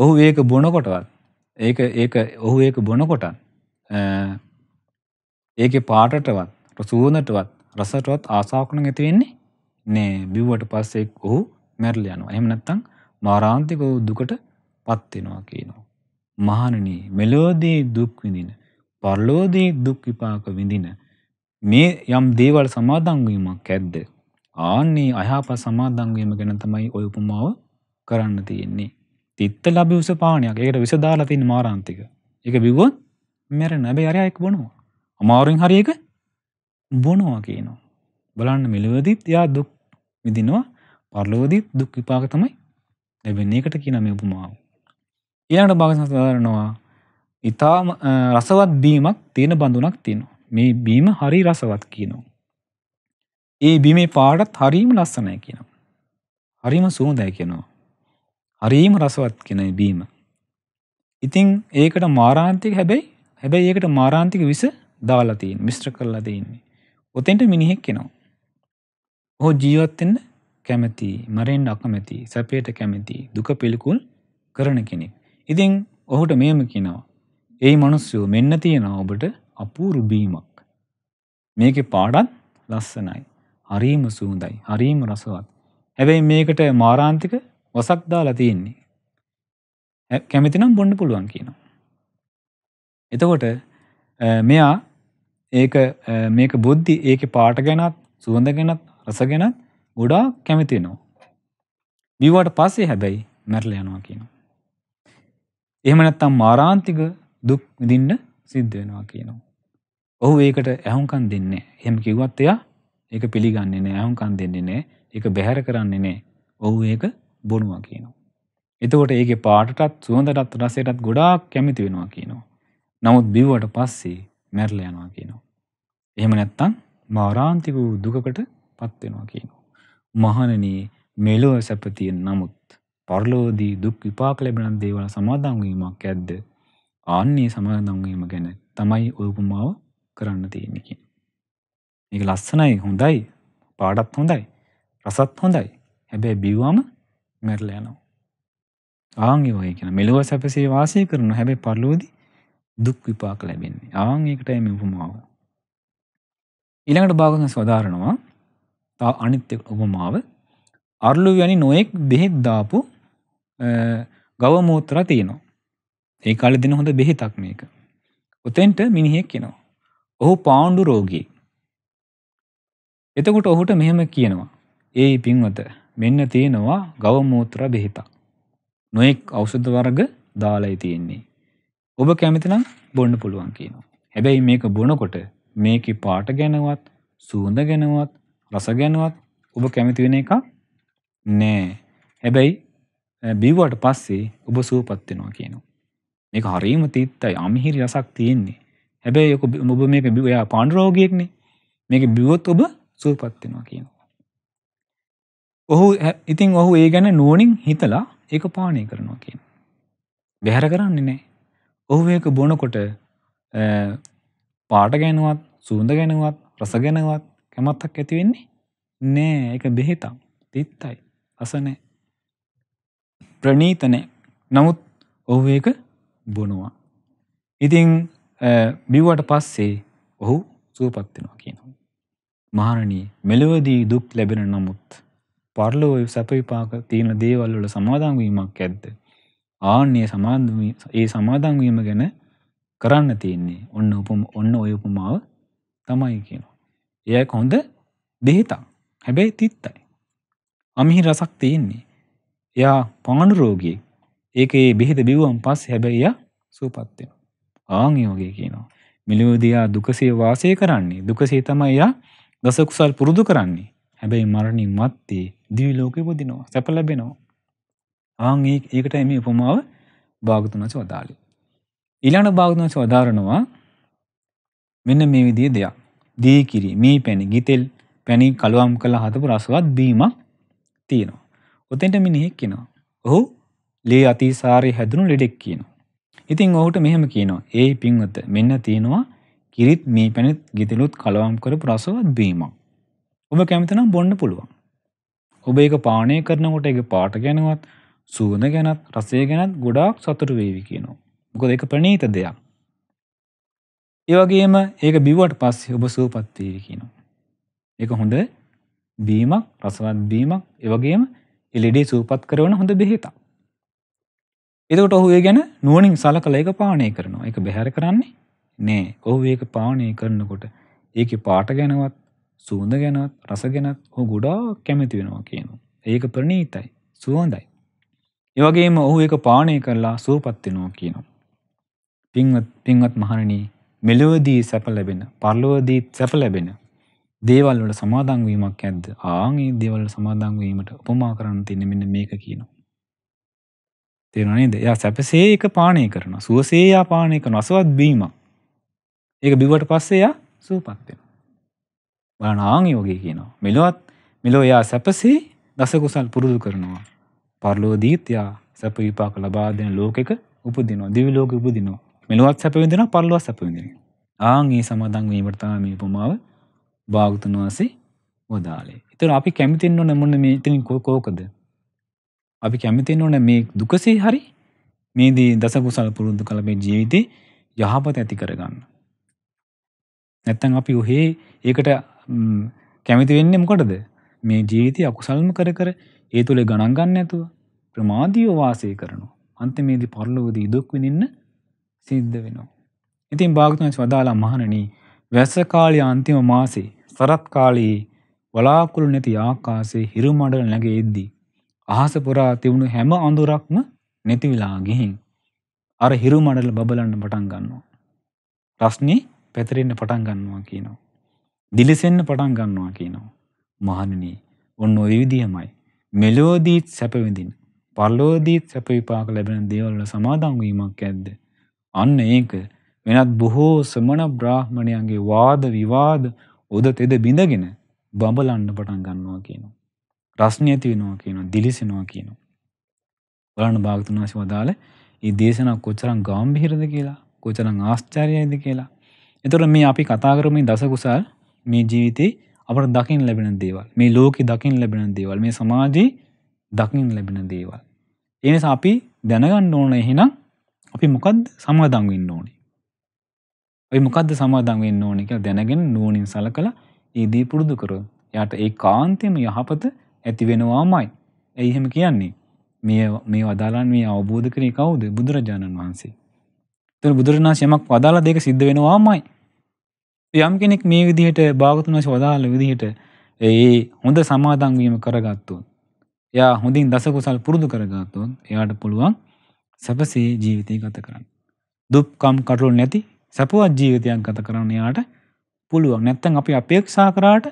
ඔහු ඒක බොනකොටවත් ඒක ඒක ඔහු ඒක බොනකොටන් ඒක පාටටවත් රසූනටවත් රසටවත් ආසාකුණ ඇතිවෙන්නේ නේ බිව්වට පස්සෙක් ඔහු මැරල යනවා එහම නැත්තං මාරාන්තික ඔහු දුකට පත්වෙනවා කියනවා. මහනනී මෙලෝදී දුක්විඳින පරලෝදී දුක් විපාක විඳින මේ යම් දේවල් සමාදංගීමක් ඇද්ද ආන්නේ අයහප සමාදංගීම ගැන තමයි ඔයපුමාව කරන්න තියෙන්නේ තිත්ත ලබි උස පානයක් ඒකට විසදාලා තින් මාරාන්තික එක බිවොත් මෙර නැබ අරයෙක් බොනවා අමාරුවෙන් හරියක බොනවා කියනවා බලන්න මිලවදීත් යා දුක් විදිනවා පරලෝදීත් දුක් විපාක තමයි ලැබෙන්නේ එකට කියන මේ උපමාව ඊළඟට භාගසන් සඳහනවා ඉතාම රසවත් බීමක් තියෙන බඳුනක් තියෙනවා මේ බීම හරි රසවත් කියනවා ඒ බිමේ පාටත් හරීම ලස්සනය කියනවා හරිම සුහදැයි කියනවා හරීම රසවත් කෙන බීම. ඉතිං ඒකට මාරාන්තික හැබැයි හැබැයි ඒකට මාරාන්තික විස දාලතින් මිස්ට්‍ර කරලා දෙන්නේ. ඔතෙන්ට මිනිහෙක් කෙනවා. ඔහෝ ජීවත්තෙන්න්න කැමැති මරෙන් අකමැති සැපේට කැමැති දුක පිළිකුල් කරන කෙනෙක්. ඉතිං ඔහුට මේම කිනවා. ඒ මනුස්යෝ මෙන්න තියෙනවා ඔබට අපූරු බීමක්. මේක පාඩත් ලස්සනයි. හරීම සූඳයි හරීම රසවත්. හැබැයි මේකට මාරාන්තික වසක් දාලා තියෙන්නේ කැමතිනම් බොන්න පුළුවන් කියනවා. එතකොට මෙයා ඒක මේක බුද්ධි ඒක පාට ගැනත් සුවඳ ගැනත් රස ගැනත් ගොඩා කැමතිනවා. බිවට පස්සේ හැබැයි මැරල යනවා කියනවා. එහෙම නැත්තම් මාරාන්තික දුක් විඳින්න සිද්ධ වෙනවා කියනවා. ඔහු ඒකට ඇහුම්කන් දෙන්නේ හෙම කිව්වත් එයා ඒක පිළිගන්නේ නෑ ඇහුම්කන් දෙන්නේ නෑ ඒක බැහැර කරන්නේ නෑ ඔහු ඒක බොනුව කියනවා. එතකොට ඒක පාටත් සුවඳටත් රසයටත් ගොඩාක් කැමිති වෙනවා කියනවා. නමුත් බිව්වට පස්සේ මැරල යනවා කියනවා. එහෙම නැත්තං මාරාන්තික වූ දුකකට පත්වෙනවා කියනවා. මහනනී මෙලෝ සැපතියෙන් නමුත් පරලෝදී දුක් විපාක ලැබෙනන් දේවල සමාධංවීමක් ඇද්ද ආන්නේ සමාධංවීම ගැන තමයි ඔයපුමාව කරන්න තියෙනකින්. ඒක ලස්සනයි හොඳයි පාඩත් හොඳයි රසත් හොඳයි හැබැ බිවාම මැරලා යනවා. ආන්ගේ වගේ කියන මෙලොව සැපසේ වාසය කරන හැබැයි පරලෝකදී දුක් විපාක ලැබෙන්නේ. ආන් ඒකටයි මේ උපමාව. ඊළඟට භාගතුන් සදාරනවා තව අනිත් උපමාව අර්ලු වැනි නොයෙක් බෙහෙත් දාපු ගව මෝත්‍රා තියෙනවා. ඒ කාලේ දෙන හොඳ බෙහෙතක් මේක. උතෙන්ට මිනිහෙක් එනවා. ඔහු පාණ්ඩු රෝගී. එතකොට ඔහුට මෙහෙම කියනවා. ඒ පින්වත මෙන්න තියෙනවා ගවමූත්‍ර බෙහිතක්. නොයෙක් අවසුද්ධ වර්ග දාලයි තියෙන්නේ. ඔබ කැමිතිනම් බොන්න පුළුවන් කියනවා. හැබැයි මේක බොනකොට මේක පාට ගැනවත් සූඳ ගැනවත් රස ගැනවත් ඔබ කැමති වෙන එක නෑ. හැබැයි බිව්වට පස්සේ ඔබ සූපත් වෙනවා කියනවා. මේක හරීම තීත්තයි අමිහිරි රසක් තියෙන්නේ. හැබැයි ඔබ මේක බිව එයා පාණ්ඩ රෝගියෙක්නේ. මේක බිව්වොත් ඔබ සූපත් වෙනවා කියනවා. ඔහු ඉතින් ඔහු ඒ ගැන නුවනින් හිතලා ඒක පානය කරනවා කියෙන්. බැහැර කරන්නේ නෑ. ඔහු ඒක බොනකොට පාට ගැනුවත් සූඳ ගැනුවත් රස ගැනවත් කැමත්තක් ඇතිවෙන්නේ නෑ එක බෙහෙතම් තිත්තයි අසනෑ. ප්‍රනීතනෑ නමුත් ඔහු ඒක බොනවා. ඉතිං බිව්වට පස්සේ ඔහු සුවපත්වෙනවා කියනවා. මහරණී මෙලවදී දුක් ලැබෙන නමුත් පරලෝ සැපවිපාක තියෙන දේවල්වල සමාධංවීමක් ඇද්ද. ආන්නේ ඒ සමාධංවීම ගැන කරන්න තියන්නේ ඔන්න උපම ඔන්න ඔයඋපමාව තමයි කියනවා. එය කොඳ දෙහිතා හැබැයි තිත්තයි. අමිහි රසක් තියෙන්නේ. එයා පණු රෝගී ඒකඒ බෙහිත බිවුවම් පස් හැබැයිය සූපත්වෙන. ආංයෝගේ කියනවා. මිලිවෝදයා දුකසේ වාසය කරන්නේ දුකසේ තමයියා දසකුසල් පුරුදු කරන්නේ හැබැයි මරණින් මත්තේ දිවි ලෝකෙ පොදිනවා සැප ලැබෙනවා. ආං ඒකට එම උපමාව භාගතුනච වදාලි. ඉලාන භාගතුනච වදාරනවා මෙන්න මේ විදිය දෙයක්. දී කිරි මේ පැණි ගිතෙල් පැණි කළුවම් කළ හතපු රසවත් බීමක් තියෙනවා. ඔතෙන්ට මිනිහෙක් කෙනවා. ඔහු ලේ අතිසාරය හැදුණු ලෙඩෙක් කියනවා. ඉතින් ඔහුට මෙහෙම කියනවා ඒ පින්වත මෙන්න තියෙනවා කිරිත් මේ පැණිත් ගිතලුත් කලවම් කරපු රසවත් බීමක්. ඔබ කැමතිනම් බොන්න පුළුවන්. ඔබ ඒක පානය කරනකොට එක පාට ගැනවත් සූන ගැනත් රසේ ගැනත් ගොඩාක් සතුරු වේවි කියනවා. මොකද එක ප්‍රනීත දෙයක්. ඒවගේම ඒක බිවට පස්සේ ඔබ සූපත්වේවි කියනවා. ඒක හොඳ බීමක් රසවත් බීමක් එවගේම එලෙඩේ සූපත් කරවන හොඳ බෙහිතා. එදකට ඔහු ඒ ගැන නුවනින් සල කළ එක පානය කරනවා එක බැහැර කරන්නේ නෑ ඔහු ඒක පානය කරනකොට ඒක පාට ගැනවත් සූඳ ගැනත් රස ගැනත් හෝ ගොඩා කැමති වෙනවා කියනු. ඒක ප්‍රනීතයි සුවඳයි. ඒවගේම ඔහු ඒක පානය කරලා සූපත්වෙනවා කියනවා. පින්වත් පින්වත් මහණනී මෙලොවදී සැප ලැබෙන පරලොවදී සැප ලැබෙන දේවල් වල සමාදන් වීමක් ඇද්ද? ආන් ඒ දේවල් සමාදන් වීමට උපමා කරන්න තියෙන මෙන්න මේක කියනවා. තේරුණා නේද? එයා සැපසේ එක පානය කරනවා. සුවසේ එයා පානය කරනවා. අසවත් බීමක්. ඒක බිව්වට පස්සේ එයා සුවපත් වෙනවා. නාංයෝගේ කියනවා. මෙලොවත් මෙලෝ එයා සැපසේ දසකුසල් පුරුදු කරනවා. පරලෝදීත්යා සැප විපාක ලබා දෙන ලෝකෙක උපදිනවා. දිවි ලෝකෙ උපදිනවා. මෙලොවත් සැප විඳිනවා, පරලොවත් සැප විඳිනවා. ආන් ඒ සමාදන් වීමට තමයි මේ උපමාව භාගතුන් වහන්සේ වදාළේ. ඒතර අපි කැමතින්න ඕන මොන මේ ඉතින් කෝකද? අපි කැමතින්න ඕන මේ දුකසේ හරි මේ දී දසකුසල් පුරුදු කළ මේ ජීවිතේ යහපත ඇති කරගන්න. නැත්තම් අපි ඔහේ ඒකට කැමති වෙන්නේ මොකටද මේ ජීවිතය අකුසල්ම කර කර ඒ තුළේ ගණන් ගන්න ඇතුව ප්‍රමාදීව වාසය කරනවා. අන්තිමේදී පරලොවදී දුක් විඳින්න සිද්ධ වෙනවා. ඉතින් භාගතුන් වදාලා මහණනි වැස්ස කාලයේ අන්තිම මාසේ සරත් කාලයේ වලාකුළු නැති ආකාශයේ හිරු මඩල නැගෙද්දී අහස පුරා තිබුණු හැම අඳුරක්ම නැති වෙලා ගිහින් අර හිරු මඩල බබලන්න පටන් ගන්නවා. රස්නේ පැතිරෙන්න පටන් ගන්නවා කියනවා. දිලිසෙන්න පටන් ගන්නවා කියනවා. මහණෙනි, ඔන්න ඔය විදිහමයි. මෙලෝදීත් සැප විඳින්න. පරලෝදීත් සැප විපාක ලැබෙන දේවල් වල සමාදන් වීමක් ඇද්ද? අන්න ඒක වෙනත් බොහෝ සමන බ්‍රාහ්මණයන්ගේ වාද විවාද උද තෙද බිඳගෙන බඹලන්න පටන් ගන්නවා කියනවා. රස්නේ ඇති වෙනවා කියනවා, දිලිසෙනවා කියනවා. බලන්න භාගතුන් වහන්සේ වදාළ ඒ දේශනා කොච්චරම් ගැඹිරද කියලා, කොච්චරම් ආශ්චර්යයිද කියලා. එතකොට මේ අපි කතා කරමින් දස කුසල් මේ ජීවිතේ අපට දකිින් ලැබෙන දේවල් මේ ලෝක දකිින් ලැබෙන දේවල් මේ සමාජයේ දකිින් ලැබෙන දේවල්. එනිස අපි දැනගන්න ඕන එහෙනම් අපි මොකද සමාදංවෙන්න ඕනේ. ඔයි මොකද සමාදංවෙන්න ඕන එක දැනගෙන නෝනින් සල කළ ඒදී පුරුදු කර යට ඒ කාන්තයම යහපත ඇති වෙනවාමයි ඇයි එහෙම කියන්නේ මේ මේ වදාලන් මේ අවබෝධ කරේ කවුද බුදුරජාණන් වහන්සේ තුර බුදුරණා යමක් වදාලා දෙක සිද්ධ වෙනවාමයි යම් කෙනෙක් මේ විදිහට භාගතුනශ වදාළ විදිහට ඒ හොඳ සමාදංවීම කරගත්තුන්. යා හොඳින් දසකුසල් පුරුදු කරගත්තුන් එයාට පුළුවන් සැපසේ ජීවිතය ගත කරන්න. දුප්කම් කටුල් නැති සැපුවත් ජීවිතයක් ගත කරන්න යාට පුළුවන් නැත්තන් අපි අපේක්ෂා කරාට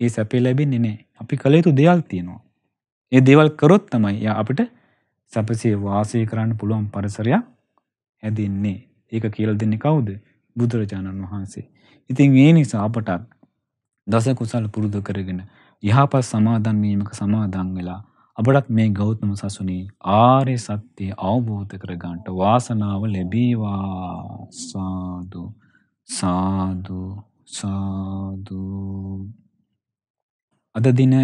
ඒ සැපේ ලැබෙන්නේ නෑ අපි කළයුතු දෙයක් තියෙනවා. ඒ දේවල් කරොත් තමයි ය අපිට සැපසේ වාසය කරන්න පුළුවන් පරිසරයක් හැදින්නේ ඒක කියල දෙන්නේ කවුද බුදුරජාණන් වහන්සේ. ඉතින් ඒ නිසා අපට දස කුසල් පුරුදු කරගෙන යහපත් සමාදන් වීමක සමාදන් වෙලා අපටත් මේ ගෞතම සසුනේ ආර්ය සත්‍ය අවබෝධ කරගන්නට වාසනාව ලැබීවා සාදු සාදු සාදු අද දින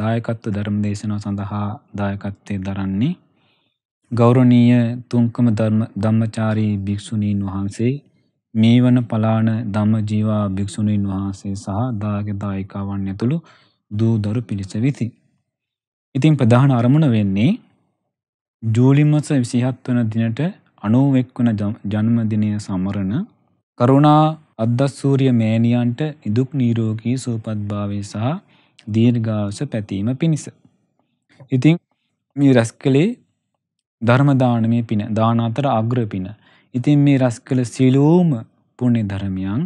දායකත්ව ධර්ම දේශනාව සඳහා දායකත්වයේ දරන්නේ ගෞරවනීය තුන්කම ධර්ම ධම්මචාරී භික්ෂුණීන් වහන්සේ මේ වන පලාන ධම්ම ජීවා භික්‍ෂුණීන් වහන්සේ සහ දාගදායිකාවන් ඇතුළු දූදරු පිළිස විති. ඉතින් ප්‍රධාන අරමුණ වෙන්නේ ජූලිමස විසිහත් වන දිනට අනුවෙක් වන ජන්මදිනය සමරණ කරුණා අද්දස්සූරිය මෑනියන්ට ඉදුක් නීරෝගී සූපත්භාවය සහ දීර්ගාවස පැතීම පිණිස. ඉතිං මේ රැස් කළේ ධර්මදානමය පින දාන අතර අග්‍රපින ඉතින් මේ රැස් කළ සියලූම පුණ්‍ය ධර්මයන්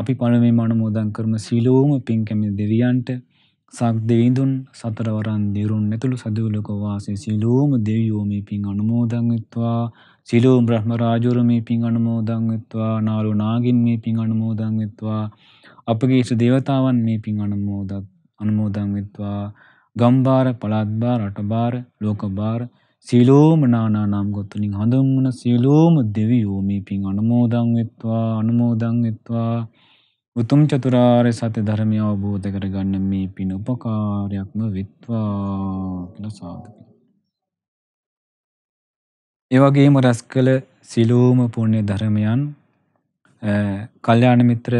අපි පළමුවෙන්ම අනුමෝදන් කරමු සියලූම පින්කැමි දෙවියන්ට සක් දෙවිඳුන් සතරවරන් දිරුන් ඇතුළු සදවලක වාසී සියලූම දෙවියෝ මේ පින් අනුමෝදන් වෙත්වා සියලූම බ්‍රහ්ම රාජවරු මේ පින් අනුමෝදන් වෙත්වා නාලු නාගින් මේ පින් අනුමෝදන් වෙත්වා අපගේ ඉෂ්ට දේවතාවන් මේ පින් අනුමෝදත් අනුමෝදන් වෙත්වා ගම්බාර පළාත් බාර රට බාර ලෝක බාර සීලෝම නානානාම්ගොත්තුනින් හඳුන්වන සීලෝම දෙවියෝ මේ පින් අනුමෝදංවෙත්වා අනුමෝදංවෙත්වා උතුම් චතුරාරය සත්‍ය ධර්මය අවබෝධ කරගන්න මේ පින උපකාරයක්ම විත්වා කියලසාධක. ඒවගේම රැස් කළ සිලෝම පුුණ්‍ය ධර්මයන් කල්්‍යාන මිත්‍ර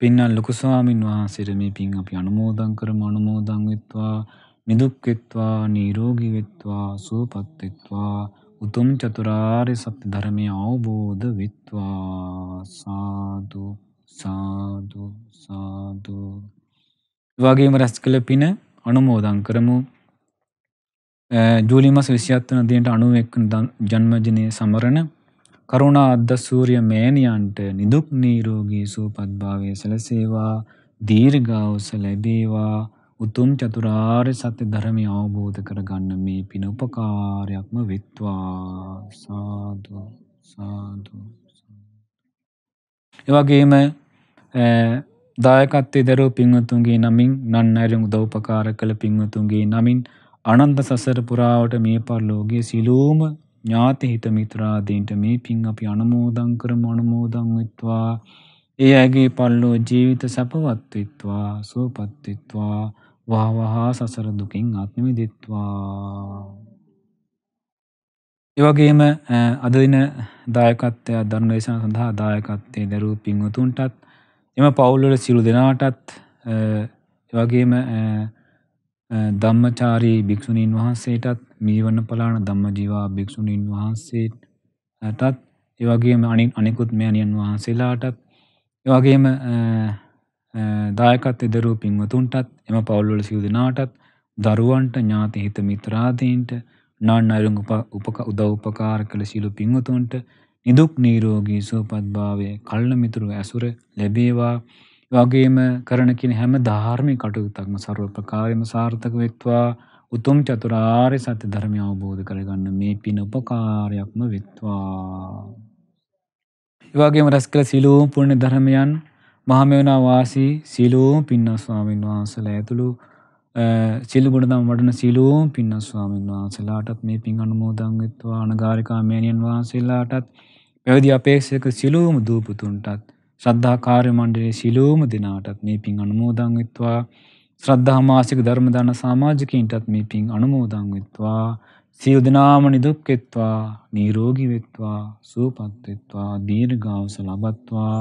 පින්නල් ලොකුස්වාමින් වහන්සිරමේ පින් අපි අනුමෝදං කරම අනුමෝදංවෙත්වා නිදුක් වෙත්වා නිරෝගී වෙත්වා සුවපත් වෙත්වා උතුම් චතුරාර්ය සත්‍ය ධර්මය අවබෝධ වෙත්වා සාදු සාදු සාදු වගේම රැස් කළ පින අනුමෝදන් කරමු ජූලි මස 27 වන දිනට 91 ජන්මදිනය සමරන කරුණා අද්දසූරිය මෑණියන්ට නිදුක් නිරෝගී සුවපත් භාවය සැලසේවා දීර්ඝායුෂ ලැබේවා උතුම් චතුරාර්ය සත්‍ය ධර්මය අවබෝධ කරගන්න මේ පින උපකාරයක්ම විත්වා සාදු සාදු එවගේම දායකත්තේ දරෝ පින්වතුන්ගේ නමින් නන්න අයුරුම් උදව්පකාර කළ පින්වතුන්ගේ නමින් අනන්ත සසර පුරාවට මේ පරලෝකයේ සිලූම ඥාති හිත මිත්‍රාදීන්ට මේ පින් අපි අනුමෝදන් කරමු අනුමෝදන් වෙත්වා ඒ අයගේ පල්ලෝ ජීවිත සැපවත් වෙත්වා සුවපත් වෙත්වා වහවහා සසර දුකින් ආත්මවිදිත්වා. එවගේම අද දින දායකත්වය ධර්ම දේශන සඳහා දායකත්තේ දැරූ පින්වතුන්ටත් එම පවුල්ලට සිරු දෙනාටත් එවගේම ධම්මචාරී භික්‍ෂුණීන් වහන්සේටත් මීවන්න පලාන ධම්මජීවා භික්‍ෂුණීන් වහන්සේටත් එවගේම අනි අනෙකුත් මෑණියන් වහන්සේලාටත් එවගේම දායකත් එදරූ පින්වතුන්ටත් එම පවුල්වල සිව් දෙනාටත් දරුවන්ට ඥාති හිත මිත්‍රාදීන්ට නන් අයුරුන් උපක උදව්පකාර කළ සියලු පින්වතුන්ට නිදුක් නීරෝගී සුවපත්භාවය කල්න මිතුරු ඇසුර ලැබේවා වගේම කරන කින හැම ධාර්මි කටයුත්තක්ම සර්ව ප්‍රකාරයම සාර්ථක වෙත්වා උතුම් චතුරාර්ය සත්‍ය ධර්මය අවබෝධ කරගන්න මේ පින උපකාරයක්ම වෙත්වා. එවාගේම රැස්කල සිලූ පුුණ්‍ය ධර්මයන් මහමෙවනා වාසී සිලූම් පින්නස් ස්වාමීන් වහන්සේලා ඇතුළු සිල්ගුණදම් වඩන සිලූම් පින්නස් ස්වාමීන් වහන්සේලාටත් මේ පින් අනුමෝදන් වෙත්වා අනගාരികා මෑණියන් වහන්සේලාටත් පැවිදි අපේක්ෂක සිලූම් දූපතුන්ටත් ශ්‍රද්ධා කාර්ය මණ්ඩලයේ සිලූම් දෙනාටත් මේ පින් අනුමෝදන් වෙත්වා ශ්‍රද්ධා මාසික ධර්ම දාන සමාජිකයින්ටත් මේ පින් අනුමෝදන් වෙත්වා සියලු දෙනාම නිදුක්කෙත්වා නිරෝගී වෙත්වා සුවපත් වෙත්වා දීර්ඝායුෂ ලබත්වා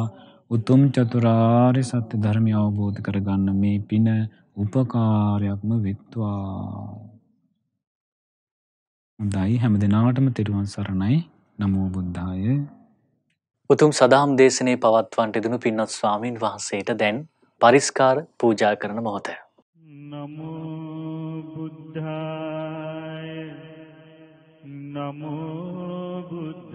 උතුම් චතුරාර්ය සත්‍ය ධර්මය අවබෝධ කරගන්න මේ පින උපකාරයක්ම වෙත්වා. හොඳයි හැම දිනාටම තෙරුවන් සරණයි. නමෝ බුද්ධාය. උතුම් සදාම් දේශනේ පවත්වන්ට දෙනු පින්වත් ස්වාමින් වහන්සේට දැන් පරිස්කාර පූජා කරන මොහොත. නමෝ බුද්ධාය. නමෝ බුද්ධාය.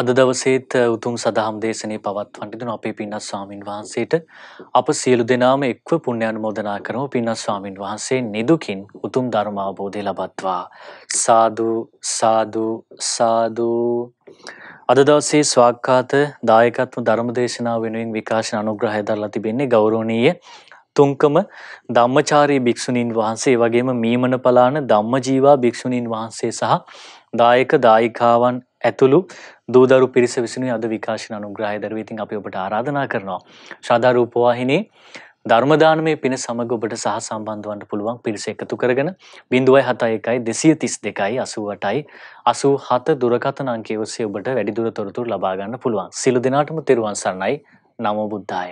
අද දවසේත් උතුම් සදහම් දේශනය පවත්වන්ට දෙන අපේ පින්නස් ස්වාමින් වහන්සේට අප සියලු දෙනාම එක්ව පුණ්‍යාන මෝදනා කරම පින්නස් ස්වාමින් වහන්සේ නිදුකින් උතුම් ධර්මාබෝධය ලබත්වා සාදු සාදු සාදූ අද දවසේ ස්වාක්කාත දායකත්ම ධර්ම දේශනාව වෙනුවෙන් විකාශන අනුග්‍රහය දරලා තිබෙන්නේ ගෞරවනීය තුංකම ධම්මචාරී භික්‍ෂුණීන් වහන්සේ වගේම මීමන පලාන ධම්මජීවා භික්‍ෂුණීන් වහන්සේ සහ දායක දායිකාවන් ඇතුළු දූදරු පිරිස විසිනු අද විකාශන අනුග්‍රහය දරුව ඉතින් අපි ඔබට ආරාධනා කරනවා. ශාධාරූපවාහිනී ධර්මදානමය පින සමඟ ඔබට සහ සම්බන්ධවන්ට පුළුවන් පිරිස එකතු කරගෙන බිඳුවයි හතයි එකයි දෙසිය තිස් දෙකයි අසුවටයි අසූ හත දුරකථන අංකේ ඔස්සේ ඔබට වැඩිදුර තොරතුරු ලබාගන්න පුළුවන්. සිළු දෙනාටම තෙරුවන් සරණයි නමෝ බුද්ධාය.